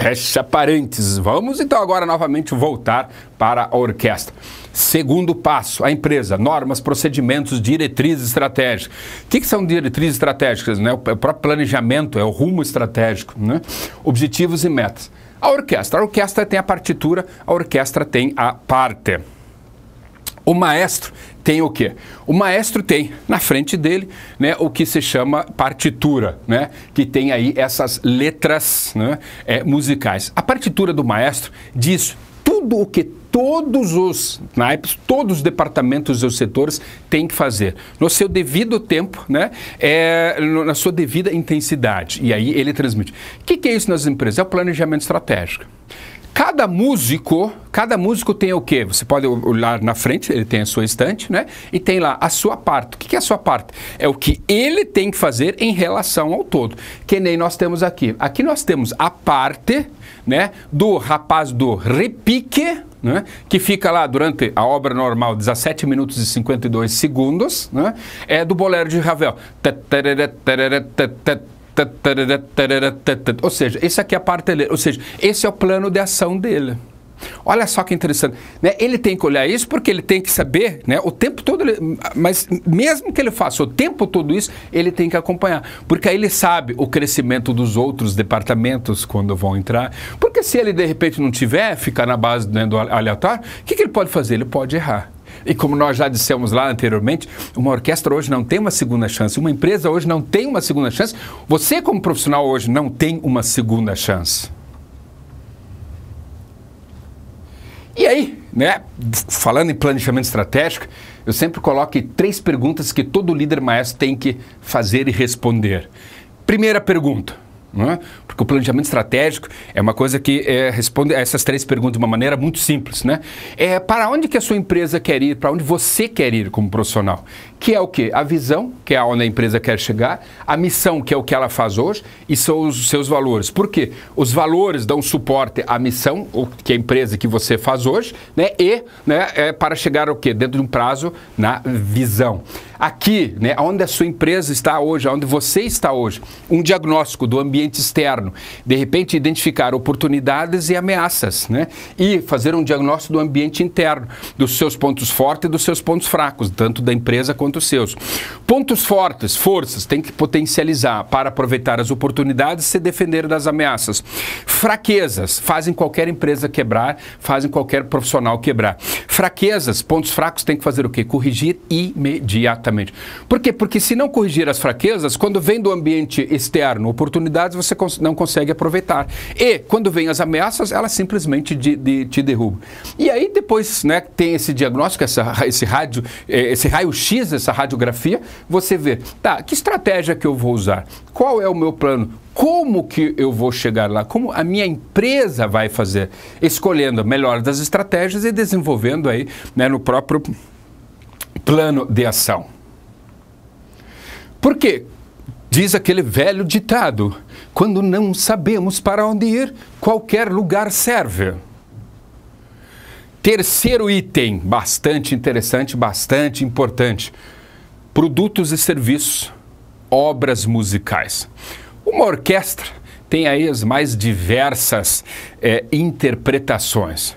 Fecha parênteses. Vamos então agora novamente voltar para a orquestra. Segundo passo, a empresa, normas, procedimentos, diretrizes estratégicas. O que, que são diretrizes estratégicas? Né? O próprio planejamento é o rumo estratégico, né? objetivos e metas. A orquestra, a orquestra tem a partitura, a orquestra tem a parte. O maestro tem o quê? O maestro tem na frente dele né, o que se chama partitura, né, que tem aí essas letras né, é, musicais. A partitura do maestro diz tudo o que todos os naipes, todos os departamentos e os setores têm que fazer no seu devido tempo, né? É, na sua devida intensidade. E aí ele transmite. O que, que é isso nas empresas? É o planejamento estratégico. Cada músico, cada músico tem o quê? Você pode olhar na frente, ele tem a sua estante, né? E tem lá a sua parte. O que é a sua parte? É o que ele tem que fazer em relação ao todo. Que nem nós temos aqui. Aqui nós temos a parte, né? Do rapaz do repique, né? que fica lá durante a obra normal 17 minutos e 52 segundos, né? é do bolero de Ravel. Ou seja, esse aqui é a dele, Ou seja, esse é o plano de ação dele. Olha só que interessante. Né? Ele tem que olhar isso porque ele tem que saber, né? o tempo todo, ele, mas mesmo que ele faça o tempo todo isso, ele tem que acompanhar. Porque aí ele sabe o crescimento dos outros departamentos quando vão entrar. Porque se ele de repente não tiver, ficar na base né, do aleatório, o que, que ele pode fazer? Ele pode errar. E como nós já dissemos lá anteriormente, uma orquestra hoje não tem uma segunda chance, uma empresa hoje não tem uma segunda chance, você, como profissional, hoje não tem uma segunda chance. E aí, né? Falando em planejamento estratégico, eu sempre coloco três perguntas que todo líder maestro tem que fazer e responder. Primeira pergunta. É? Porque o planejamento estratégico é uma coisa que é, responde a essas três perguntas de uma maneira muito simples. Né? É, para onde que a sua empresa quer ir? Para onde você quer ir como profissional? que é o quê? A visão, que é onde a empresa quer chegar, a missão, que é o que ela faz hoje, e são os seus valores. Por quê? Os valores dão suporte à missão, que é a empresa que você faz hoje, né? E né, é para chegar ao quê? Dentro de um prazo na visão. Aqui, né, onde a sua empresa está hoje, onde você está hoje, um diagnóstico do ambiente externo, de repente identificar oportunidades e ameaças, né? E fazer um diagnóstico do ambiente interno, dos seus pontos fortes e dos seus pontos fracos, tanto da empresa quanto pontos seus. Pontos fortes, forças, tem que potencializar para aproveitar as oportunidades e se defender das ameaças. Fraquezas, fazem qualquer empresa quebrar, fazem qualquer profissional quebrar. Fraquezas, pontos fracos, tem que fazer o quê? Corrigir imediatamente. Por quê? Porque se não corrigir as fraquezas, quando vem do ambiente externo oportunidades, você não consegue aproveitar. E quando vem as ameaças, elas simplesmente de, de, te derrubam. E aí depois né, tem esse diagnóstico, essa, esse rádio, eh, esse raio-x essa radiografia, você vê, tá, que estratégia que eu vou usar? Qual é o meu plano? Como que eu vou chegar lá? Como a minha empresa vai fazer? Escolhendo a melhor das estratégias e desenvolvendo aí né, no próprio plano de ação. Por quê? Diz aquele velho ditado: quando não sabemos para onde ir, qualquer lugar serve. Terceiro item, bastante interessante, bastante importante: produtos e serviços, obras musicais. Uma orquestra tem aí as mais diversas é, interpretações.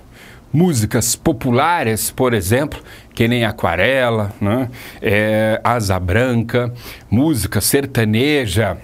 Músicas populares, por exemplo, que nem Aquarela, né? é, Asa Branca, música sertaneja,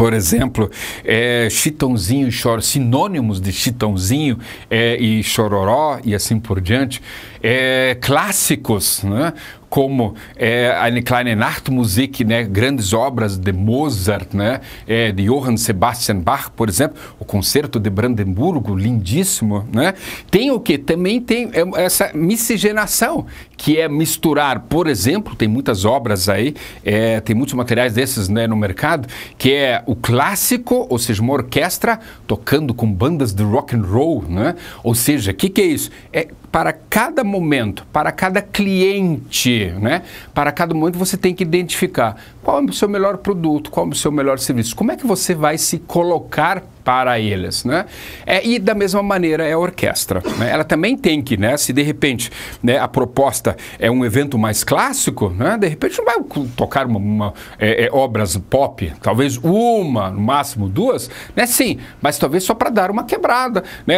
por exemplo, é, chitãozinho e chororó, sinônimos de chitãozinho é, e chororó e assim por diante, é, clássicos, né? como é, eine kleine Nachtmusik, né, grandes obras de Mozart, né, é, de Johann Sebastian Bach, por exemplo, o Concerto de Brandemburgo, lindíssimo, né? Tem o que também tem é, essa miscigenação que é misturar, por exemplo, tem muitas obras aí, é, tem muitos materiais desses né, no mercado, que é o clássico, ou seja, uma orquestra tocando com bandas de rock and roll, né? Ou seja, o que, que é isso? É para cada momento, para cada cliente né? Para cada momento você tem que identificar qual é o seu melhor produto, qual é o seu melhor serviço, como é que você vai se colocar para eles, né? É, e da mesma maneira é a orquestra, né? ela também tem que, né? Se de repente né, a proposta é um evento mais clássico, né? De repente não vai tocar uma, uma é, é, obras pop, talvez uma, no máximo duas, né? Sim, mas talvez só para dar uma quebrada, né?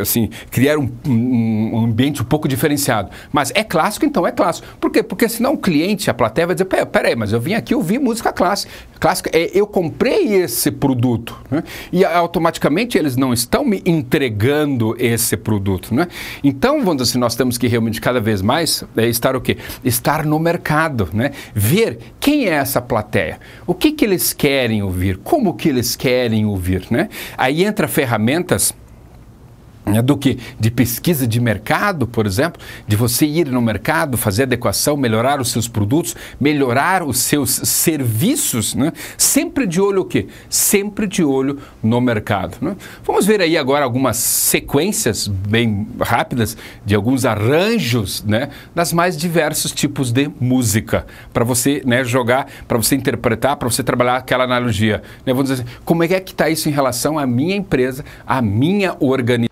Assim, criar um, um, ambiente um pouco diferenciado. Mas é clássico, então é clássico. Por quê? Porque senão o cliente, a plateia vai dizer, peraí, mas eu vim aqui ouvir música clássica. Clássica, é, eu comprei esse produto, né? Né? E automaticamente eles não estão me entregando esse produto. Né? Então, vamos dizer assim, nós temos que realmente cada vez mais é, estar o quê? Estar no mercado, né? ver quem é essa plateia, o que, que eles querem ouvir, como que eles querem ouvir. Né? Aí entra ferramentas né, do que de pesquisa de mercado, por exemplo, de você ir no mercado, fazer adequação, melhorar os seus produtos, melhorar os seus serviços, né? sempre de olho o quê? Sempre de olho no mercado. Né? Vamos ver aí agora algumas sequências bem rápidas de alguns arranjos né? das mais diversos tipos de música, para você né, jogar, para você interpretar, para você trabalhar aquela analogia. Né? Vamos dizer assim, como é que é está isso em relação à minha empresa, à minha organização?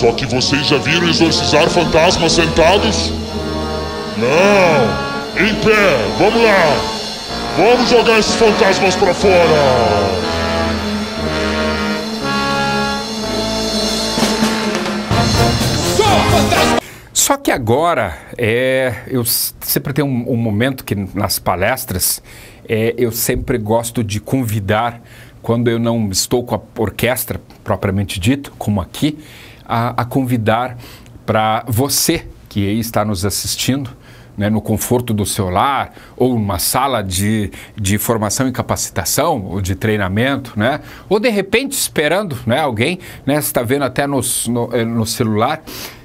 Só que vocês já viram exorcizar fantasmas sentados? Não! Em pé, vamos lá! Vamos jogar esses fantasmas para fora! Só fantasma! Só que agora, é, eu sempre tenho um, um momento que nas palestras é, eu sempre gosto de convidar, quando eu não estou com a orquestra propriamente dito, como aqui, a, a convidar para você que aí está nos assistindo, né, no conforto do seu lar, ou numa sala de, de formação e capacitação, ou de treinamento, né? ou de repente esperando né, alguém, né, você está vendo até no, eh, no celular,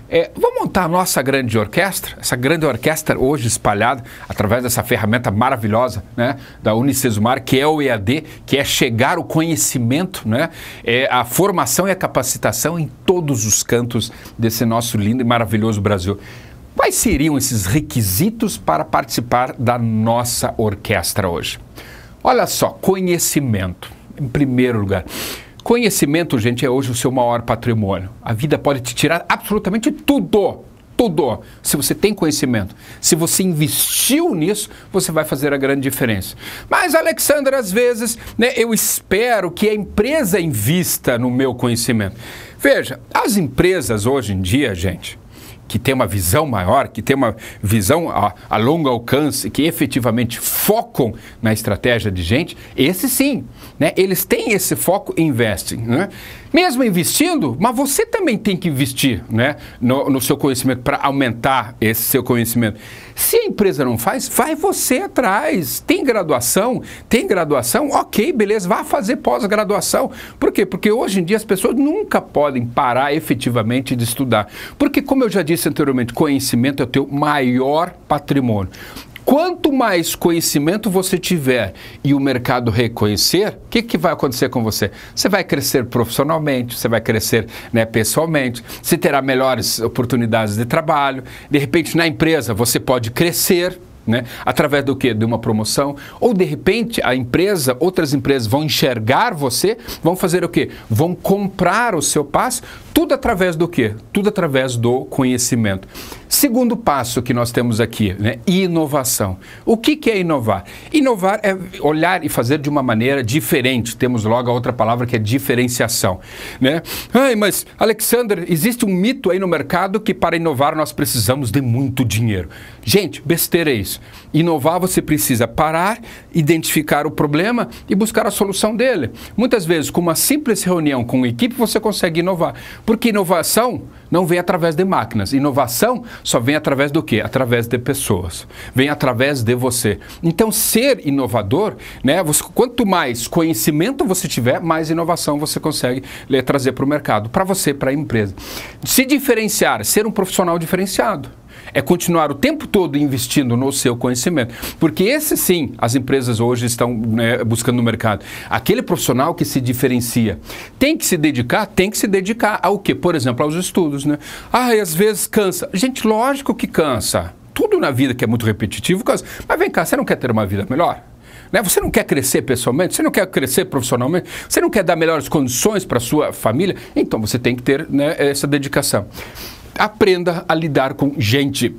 é, vamos montar a nossa grande orquestra, essa grande orquestra hoje espalhada através dessa ferramenta maravilhosa né, da Unicesumar, que é o EAD, que é chegar o conhecimento, né, é a formação e a capacitação em todos os cantos desse nosso lindo e maravilhoso Brasil. Quais seriam esses requisitos para participar da nossa orquestra hoje? Olha só, conhecimento, em primeiro lugar. Conhecimento, gente, é hoje o seu maior patrimônio. A vida pode te tirar absolutamente tudo. Tudo. Se você tem conhecimento, se você investiu nisso, você vai fazer a grande diferença. Mas, Alexandre, às vezes, né, eu espero que a empresa invista no meu conhecimento. Veja, as empresas hoje em dia, gente, que tem uma visão maior, que tem uma visão a, a, longo alcance, que efetivamente focam na estratégia de gente, esse sim, né? eles têm esse foco e investem. Né? Mesmo investindo, mas você também tem que investir né? no, no seu conhecimento para aumentar esse seu conhecimento. Se a empresa não faz, vai você atrás. Tem graduação? Tem graduação? Ok, beleza, vá fazer pós-graduação. Por quê? Porque hoje em dia as pessoas nunca podem parar efetivamente de estudar. Porque, como eu já disse, disse anteriormente, conhecimento é o teu maior patrimônio. Quanto mais conhecimento você tiver e o mercado reconhecer, o que, que vai acontecer com você? Você vai crescer profissionalmente, você vai crescer né, pessoalmente, você terá melhores oportunidades de trabalho, de repente na empresa você pode crescer, né? Através do que? De uma promoção? Ou de repente a empresa, outras empresas vão enxergar você, vão fazer o que? Vão comprar o seu passo, tudo através do que? Tudo através do conhecimento. Segundo passo que nós temos aqui, né? inovação. O que, que é inovar? Inovar é olhar e fazer de uma maneira diferente. Temos logo a outra palavra que é diferenciação. Né? Ai, mas, Alexander, existe um mito aí no mercado que para inovar nós precisamos de muito dinheiro. Gente, besteira é isso. Inovar você precisa parar, identificar o problema e buscar a solução dele. Muitas vezes, com uma simples reunião com uma equipe, você consegue inovar. Porque inovação não vem através de máquinas. Inovação só vem através do quê? Através de pessoas. Vem através de você. Então, ser inovador, né, você, quanto mais conhecimento você tiver, mais inovação você consegue trazer para o mercado, para você, para a empresa. Se diferenciar, ser um profissional diferenciado é continuar o tempo todo investindo no seu conhecimento. Porque esse sim, as empresas hoje estão né, buscando no mercado. Aquele profissional que se diferencia tem que se dedicar, tem que se dedicar ao quê? Por exemplo, aos estudos, né? Ah, às vezes cansa. Gente, lógico que cansa. Tudo na vida que é muito repetitivo cansa. Mas vem cá, você não quer ter uma vida melhor? Né? Você não quer crescer pessoalmente, você não quer crescer profissionalmente, você não quer dar melhores condições para sua família, então você tem que ter né, essa dedicação aprenda a lidar com gente.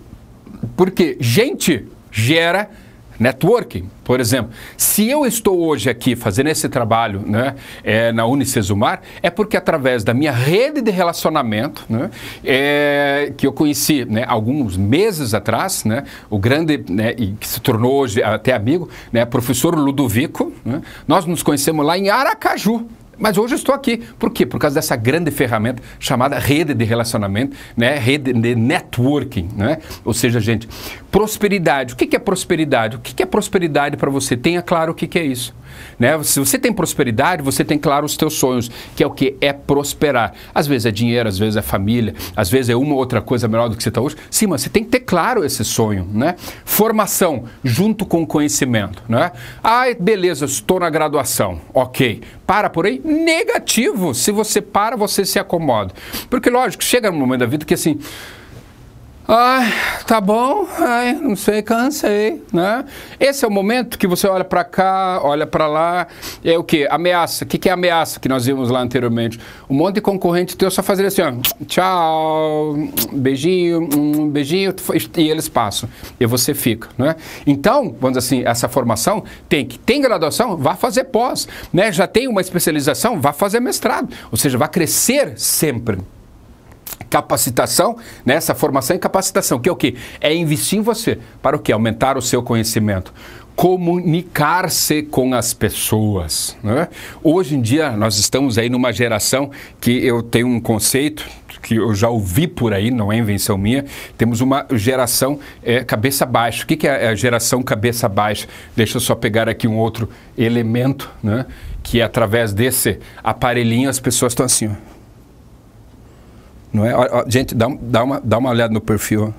Porque gente gera networking, por exemplo. Se eu estou hoje aqui fazendo esse trabalho né, é, na Unicesumar, é porque através da minha rede de relacionamento, né, é, que eu conheci né, alguns meses atrás, né, o grande, né, e que se tornou hoje até amigo, né, professor Ludovico, né, nós nos conhecemos lá em Aracaju, mas hoje eu estou aqui. Por quê? Por causa dessa grande ferramenta chamada rede de relacionamento, né? rede de networking. Né? Ou seja, gente, prosperidade. O que é prosperidade? O que é prosperidade para você? Tenha claro o que é isso. Né? Se você tem prosperidade, você tem claro os teus sonhos, que é o que? É prosperar. Às vezes é dinheiro, às vezes é família, às vezes é uma ou outra coisa melhor do que você está hoje. Sim, mas você tem que ter claro esse sonho. Né? Formação, junto com conhecimento. Né? Ah, beleza, estou na graduação. Ok. Para por aí? negativo se você para, você se acomoda. Porque, lógico, chega um momento da vida que assim Ai, tá bom, ai, não sei, cansei, né? Esse é o momento que você olha para cá, olha para lá, é o que? Ameaça. O que, que é ameaça que nós vimos lá anteriormente? Um monte de concorrente teu só fazer assim, ó, tchau, beijinho, um beijinho, e eles passam, e você fica, né? Então, vamos dizer assim, essa formação tem que, tem graduação, vá fazer pós, né? Já tem uma especialização, vá fazer mestrado, ou seja, vá crescer sempre, capacitação, nessa né? formação e é capacitação, que é o que? É investir em você. Para o que? Aumentar o seu conhecimento. Comunicar-se com as pessoas. Né? Hoje em dia, nós estamos aí numa geração que eu tenho um conceito que eu já ouvi por aí, não é invenção minha, temos uma geração é, cabeça baixa. O que, que é a geração cabeça baixa? Deixa eu só pegar aqui um outro elemento, né? que através desse aparelhinho as pessoas estão assim. Não é? Gente, dá, dá, uma, dá uma olhada no perfil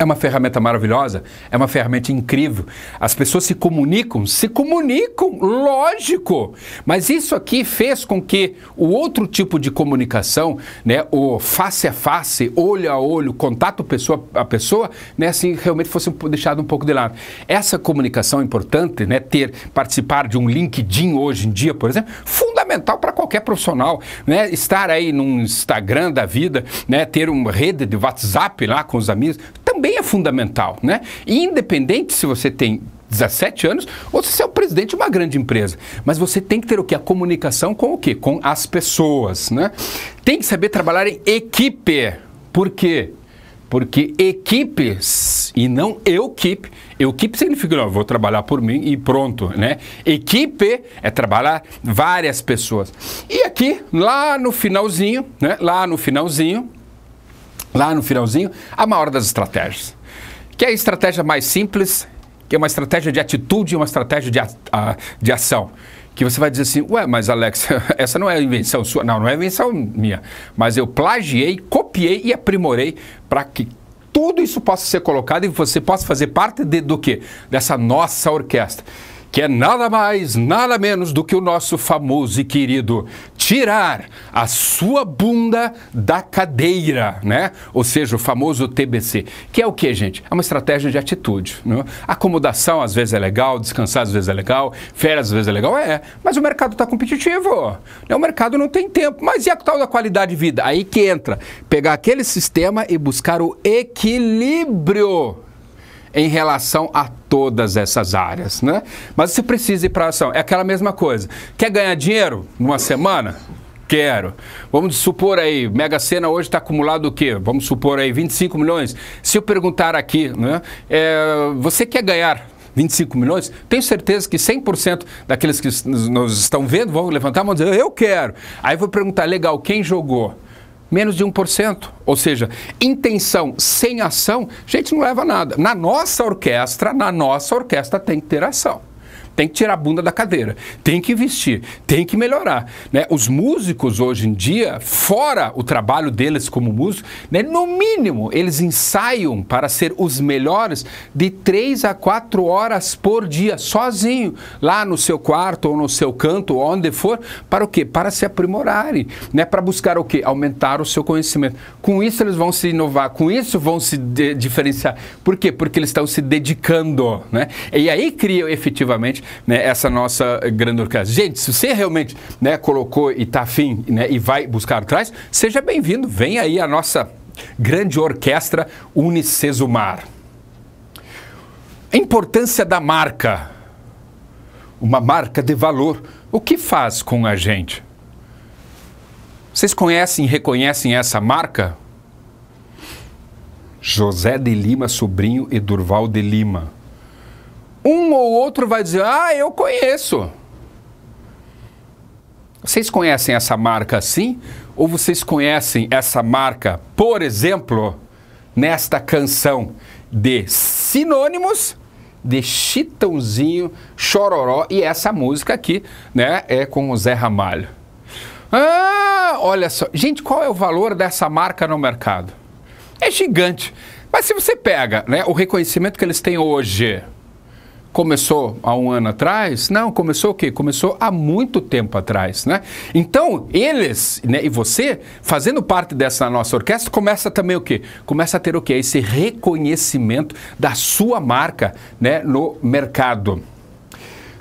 é uma ferramenta maravilhosa, é uma ferramenta incrível. As pessoas se comunicam, se comunicam, lógico. Mas isso aqui fez com que o outro tipo de comunicação, né, o face a face, olho a olho, contato pessoa a pessoa, né, assim realmente fosse deixado um pouco de lado. Essa comunicação é importante, né, ter participar de um LinkedIn hoje em dia, por exemplo, fundamental para qualquer profissional, né, estar aí num Instagram da vida, né, ter uma rede de WhatsApp lá com os amigos, também é fundamental, né? E independente se você tem 17 anos, ou se você é o presidente de uma grande empresa. Mas você tem que ter o que? A comunicação com o quê? Com as pessoas, né? Tem que saber trabalhar em equipe. Por quê? Porque equipes, e não equipe, equipe significa, não, vou trabalhar por mim e pronto, né? Equipe é trabalhar várias pessoas. E aqui, lá no finalzinho, né? Lá no finalzinho, lá no finalzinho, a maior das estratégias. Que é a estratégia mais simples, que é uma estratégia de atitude e uma estratégia de, a, a, de ação. Que você vai dizer assim, ué, mas Alex, essa não é invenção sua. Não, não é invenção minha. Mas eu plagiei, copiei e aprimorei para que tudo isso possa ser colocado e você possa fazer parte de, do quê? Dessa nossa orquestra que é nada mais, nada menos do que o nosso famoso e querido tirar a sua bunda da cadeira, né? Ou seja, o famoso TBC, que é o que, gente? É uma estratégia de atitude, né? Acomodação às vezes é legal, descansar às vezes é legal, férias às vezes é legal, é, mas o mercado está competitivo, né? o mercado não tem tempo, mas e a tal da qualidade de vida? Aí que entra, pegar aquele sistema e buscar o equilíbrio, em relação a todas essas áreas, né? Mas você precisa ir para ação. É aquela mesma coisa. Quer ganhar dinheiro numa semana? Quero. Vamos supor aí, Mega Sena hoje está acumulado o quê? Vamos supor aí 25 milhões. Se eu perguntar aqui, né? É, você quer ganhar 25 milhões, tenho certeza que 100% daqueles que nos estão vendo vão levantar a mão e dizer, eu quero. Aí vou perguntar, legal, quem jogou? menos de 1%. Ou seja, intenção sem ação, gente, não leva a nada. Na nossa orquestra, na nossa orquestra tem que ter ação tem que tirar a bunda da cadeira, tem que investir, tem que melhorar. Né? Os músicos hoje em dia, fora o trabalho deles como músico, né, no mínimo eles ensaiam para ser os melhores de três a quatro horas por dia, sozinho, lá no seu quarto ou no seu canto, onde for, para o quê? Para se aprimorarem, né? para buscar o quê? Aumentar o seu conhecimento. Com isso eles vão se inovar, com isso vão se diferenciar. Por quê? Porque eles estão se dedicando. Né? E aí criam efetivamente né, essa nossa grande orquestra. Gente, se você realmente né, colocou e está afim né, e vai buscar atrás, seja bem-vindo. Vem aí a nossa grande orquestra Unicesumar. A importância da marca, uma marca de valor, o que faz com a gente? Vocês conhecem e reconhecem essa marca? José de Lima Sobrinho e Durval de Lima um ou outro vai dizer: Ah, eu conheço. Vocês conhecem essa marca assim? Ou vocês conhecem essa marca, por exemplo, nesta canção de sinônimos de Chitãozinho, Chororó e essa música aqui, né, é com o Zé Ramalho. Ah, olha só. Gente, qual é o valor dessa marca no mercado? É gigante. Mas se você pega, né, o reconhecimento que eles têm hoje, começou há um ano atrás? Não, começou o quê? Começou há muito tempo atrás, né? Então, eles né, e você, fazendo parte dessa nossa orquestra, começa também o quê? Começa a ter o quê? Esse reconhecimento da sua marca né, no mercado.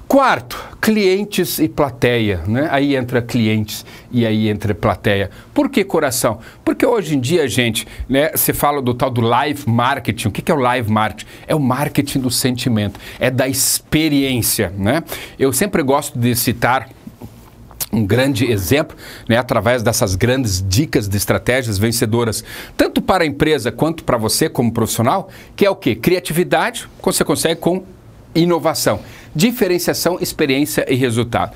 Quarto, clientes e plateia, né? Aí entra clientes e aí entra plateia. Por que coração? Porque hoje em dia, gente, né, você fala do tal do live marketing. O que é o live marketing? É o marketing do sentimento, é da experiência, né? Eu sempre gosto de citar um grande exemplo, né, através dessas grandes dicas de estratégias vencedoras, tanto para a empresa quanto para você como profissional, que é o que? Criatividade, você consegue com inovação, diferenciação, experiência e resultado.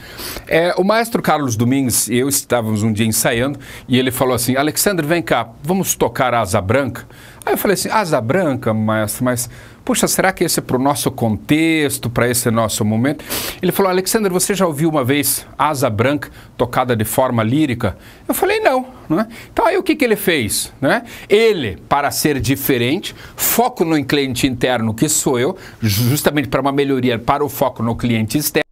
É, o maestro Carlos Domingues e eu estávamos um dia ensaiando e ele falou assim: Alexandre, vem cá, vamos tocar a Asa Branca? Aí eu falei assim, asa branca, maestro, mas puxa, será que esse é para o nosso contexto, para esse nosso momento? Ele falou, alexandre você já ouviu uma vez Asa Branca tocada de forma lírica? Eu falei, não. Né? Então aí o que, que ele fez? Né? Ele, para ser diferente, foco no cliente interno, que sou eu, justamente para uma melhoria para o foco no cliente externo,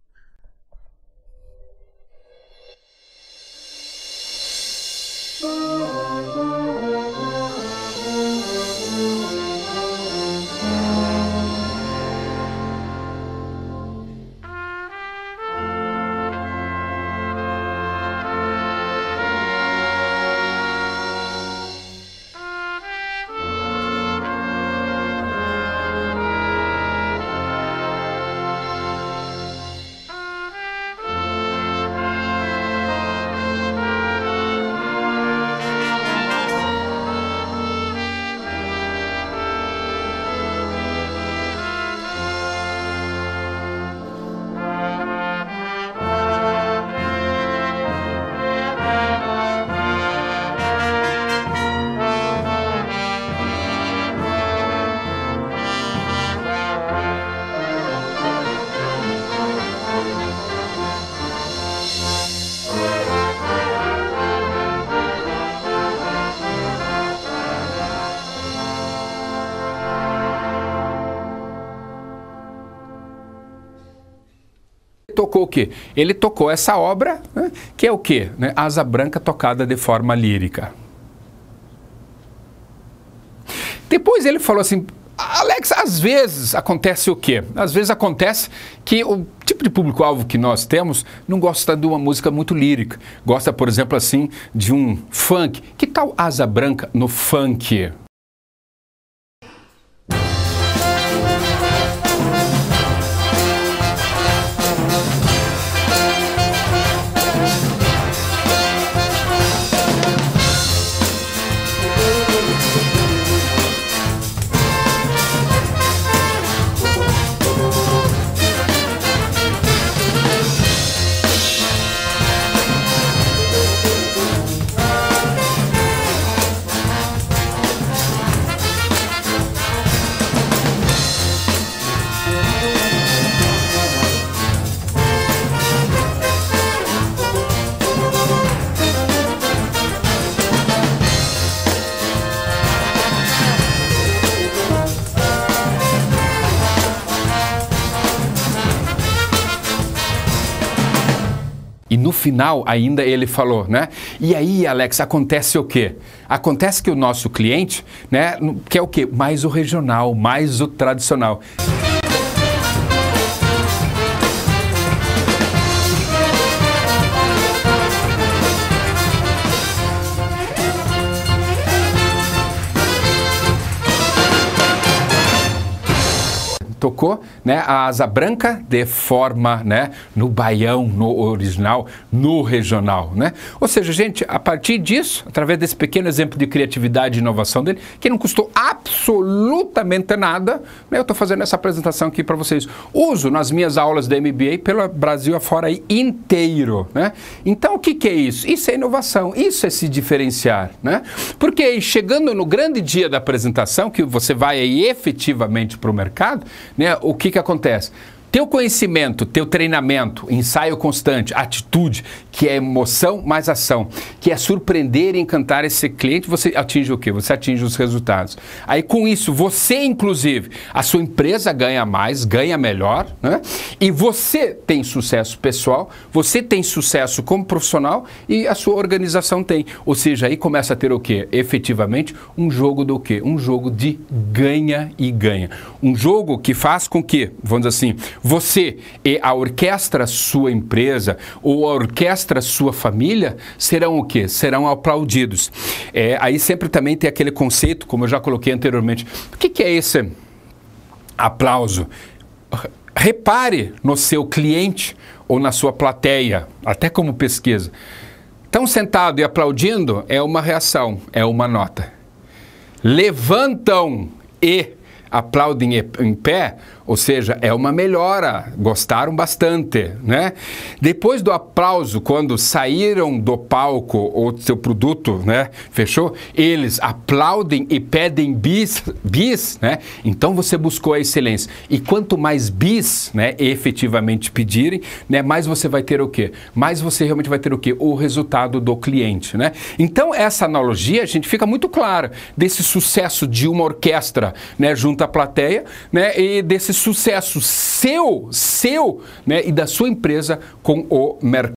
tocou o quê? Ele tocou essa obra, né, que é o quê? Né, Asa Branca tocada de forma lírica. Depois ele falou assim, Alex, às vezes acontece o quê? Às vezes acontece que o tipo de público-alvo que nós temos não gosta de uma música muito lírica. Gosta, por exemplo, assim, de um funk. Que tal Asa Branca no funk? final ainda ele falou, né? E aí, Alex, acontece o quê? Acontece que o nosso cliente, né, quer é o quê? Mais o regional, mais o tradicional. tocou, né? A asa branca de forma, né? No baião, no original, no regional, né? Ou seja, gente, a partir disso, através desse pequeno exemplo de criatividade e inovação dele, que não custou absolutamente nada, né? Eu estou fazendo essa apresentação aqui para vocês. Uso nas minhas aulas da MBA pelo Brasil afora aí inteiro, né? Então, o que, que é isso? Isso é inovação, isso é se diferenciar, né? Porque chegando no grande dia da apresentação, que você vai aí efetivamente para o mercado, né, o que, que acontece? Teu conhecimento, teu treinamento, ensaio constante, atitude, que é emoção mais ação, que é surpreender e encantar esse cliente, você atinge o quê? Você atinge os resultados. Aí com isso, você inclusive, a sua empresa ganha mais, ganha melhor, né? E você tem sucesso pessoal, você tem sucesso como profissional e a sua organização tem. Ou seja, aí começa a ter o quê? Efetivamente, um jogo do quê? Um jogo de ganha e ganha. Um jogo que faz com que, vamos dizer assim, você e a orquestra sua empresa ou a orquestra sua família serão o quê? Serão aplaudidos. É, aí sempre também tem aquele conceito, como eu já coloquei anteriormente. O que, que é esse aplauso? Repare no seu cliente ou na sua plateia, até como pesquisa. Tão sentado e aplaudindo é uma reação, é uma nota. Levantam e aplaudem em pé ou seja, é uma melhora, gostaram bastante, né? Depois do aplauso, quando saíram do palco ou seu produto, né? Fechou? Eles aplaudem e pedem bis, bis, né? Então você buscou a excelência. E quanto mais bis, né, efetivamente pedirem, né, mais você vai ter o quê? Mais você realmente vai ter o quê? O resultado do cliente, né? Então essa analogia, a gente fica muito clara desse sucesso de uma orquestra, né, junto à plateia, né, e desse sucesso seu, seu, né, e da sua empresa com o mercado.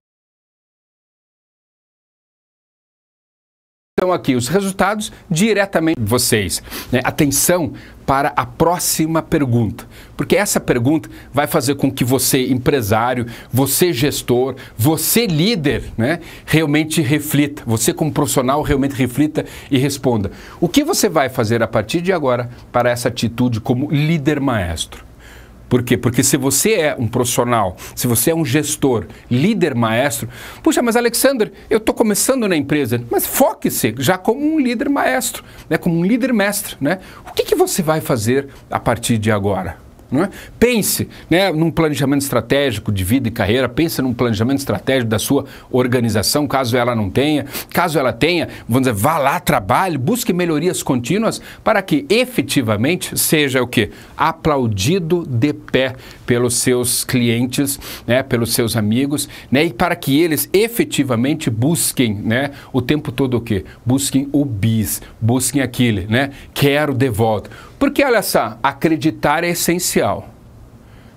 então aqui os resultados diretamente de vocês. Né? Atenção para a próxima pergunta, porque essa pergunta vai fazer com que você, empresário, você, gestor, você, líder, né, realmente reflita, você, como profissional, realmente reflita e responda: o que você vai fazer a partir de agora para essa atitude como líder maestro? Por quê? Porque se você é um profissional, se você é um gestor, líder maestro, puxa, mas Alexander, eu estou começando na empresa, mas foque-se já como um líder maestro, né? como um líder mestre. Né? O que, que você vai fazer a partir de agora? É? Pense né, num planejamento estratégico de vida e carreira, pense num planejamento estratégico da sua organização, caso ela não tenha. Caso ela tenha, vamos dizer, vá lá, trabalhe, busque melhorias contínuas para que efetivamente seja o que? Aplaudido de pé pelos seus clientes, né, pelos seus amigos, né, e para que eles efetivamente busquem né, o tempo todo o que? Busquem o bis, busquem aquele, né? Quero de volta porque olha só, acreditar é essencial.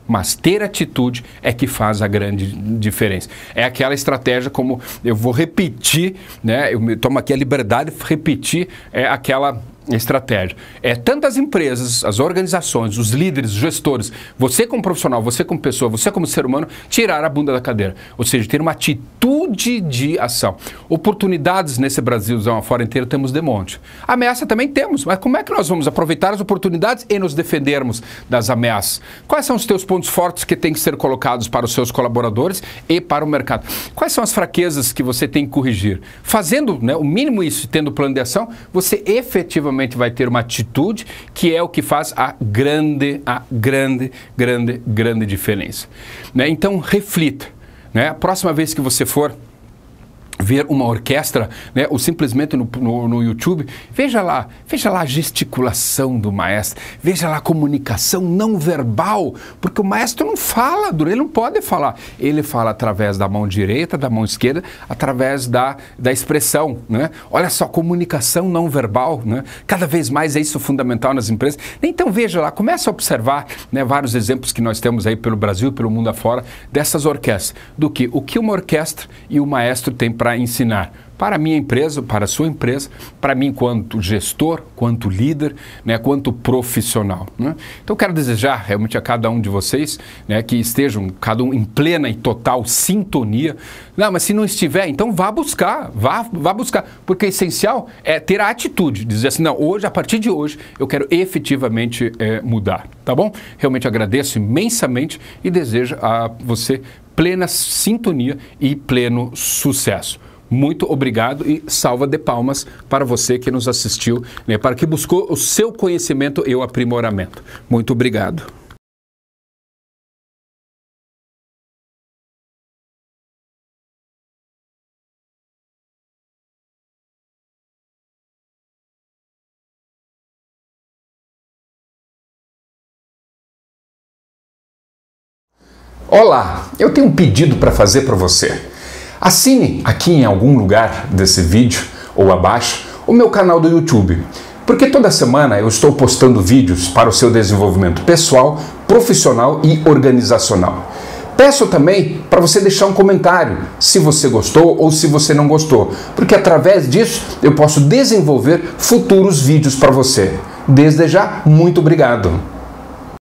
Mas ter atitude é que faz a grande diferença. É aquela estratégia como eu vou repetir, né? Eu tomo aqui a liberdade de repetir é aquela estratégia. É tantas empresas, as organizações, os líderes, os gestores, você como profissional, você como pessoa, você como ser humano, tirar a bunda da cadeira. Ou seja, ter uma atitude de ação. Oportunidades nesse Brasil uma fora inteira temos de monte. Ameaça também temos, mas como é que nós vamos aproveitar as oportunidades e nos defendermos das ameaças? Quais são os teus pontos fortes que têm que ser colocados para os seus colaboradores e para o mercado? Quais são as fraquezas que você tem que corrigir? Fazendo né, o mínimo isso, tendo plano de ação, você efetivamente realmente vai ter uma atitude que é o que faz a grande, a grande, grande, grande diferença. Né? Então reflita. Né? A próxima vez que você for ver uma orquestra, né, ou simplesmente no, no, no, YouTube, veja lá, veja lá a gesticulação do maestro, veja lá a comunicação não verbal, porque o maestro não fala, ele não pode falar, ele fala através da mão direita, da mão esquerda, através da, da expressão, né? Olha só, comunicação não verbal, né? Cada vez mais é isso fundamental nas empresas. Então veja lá, começa a observar, né, vários exemplos que nós temos aí pelo Brasil, pelo mundo afora, dessas orquestras, do que o que uma orquestra e o maestro tem para para ensinar para a minha empresa, para a sua empresa, para mim quanto gestor, quanto líder, né, quanto profissional. Né? Então quero desejar realmente a cada um de vocês né, que estejam cada um em plena e total sintonia. Não, mas se não estiver, então vá buscar, vá, vá buscar, porque o essencial é ter a atitude, dizer assim, não, hoje a partir de hoje eu quero efetivamente é, mudar, tá bom? Realmente agradeço imensamente e desejo a você plena sintonia e pleno sucesso. Muito obrigado e salva de palmas para você que nos assistiu, né, para que buscou o seu conhecimento e o aprimoramento. Muito obrigado. Olá, eu tenho um pedido para fazer para você. Assine aqui em algum lugar desse vídeo ou abaixo o meu canal do YouTube, porque toda semana eu estou postando vídeos para o seu desenvolvimento pessoal, profissional e organizacional. Peço também para você deixar um comentário se você gostou ou se você não gostou, porque através disso eu posso desenvolver futuros vídeos para você. Desde já, muito obrigado!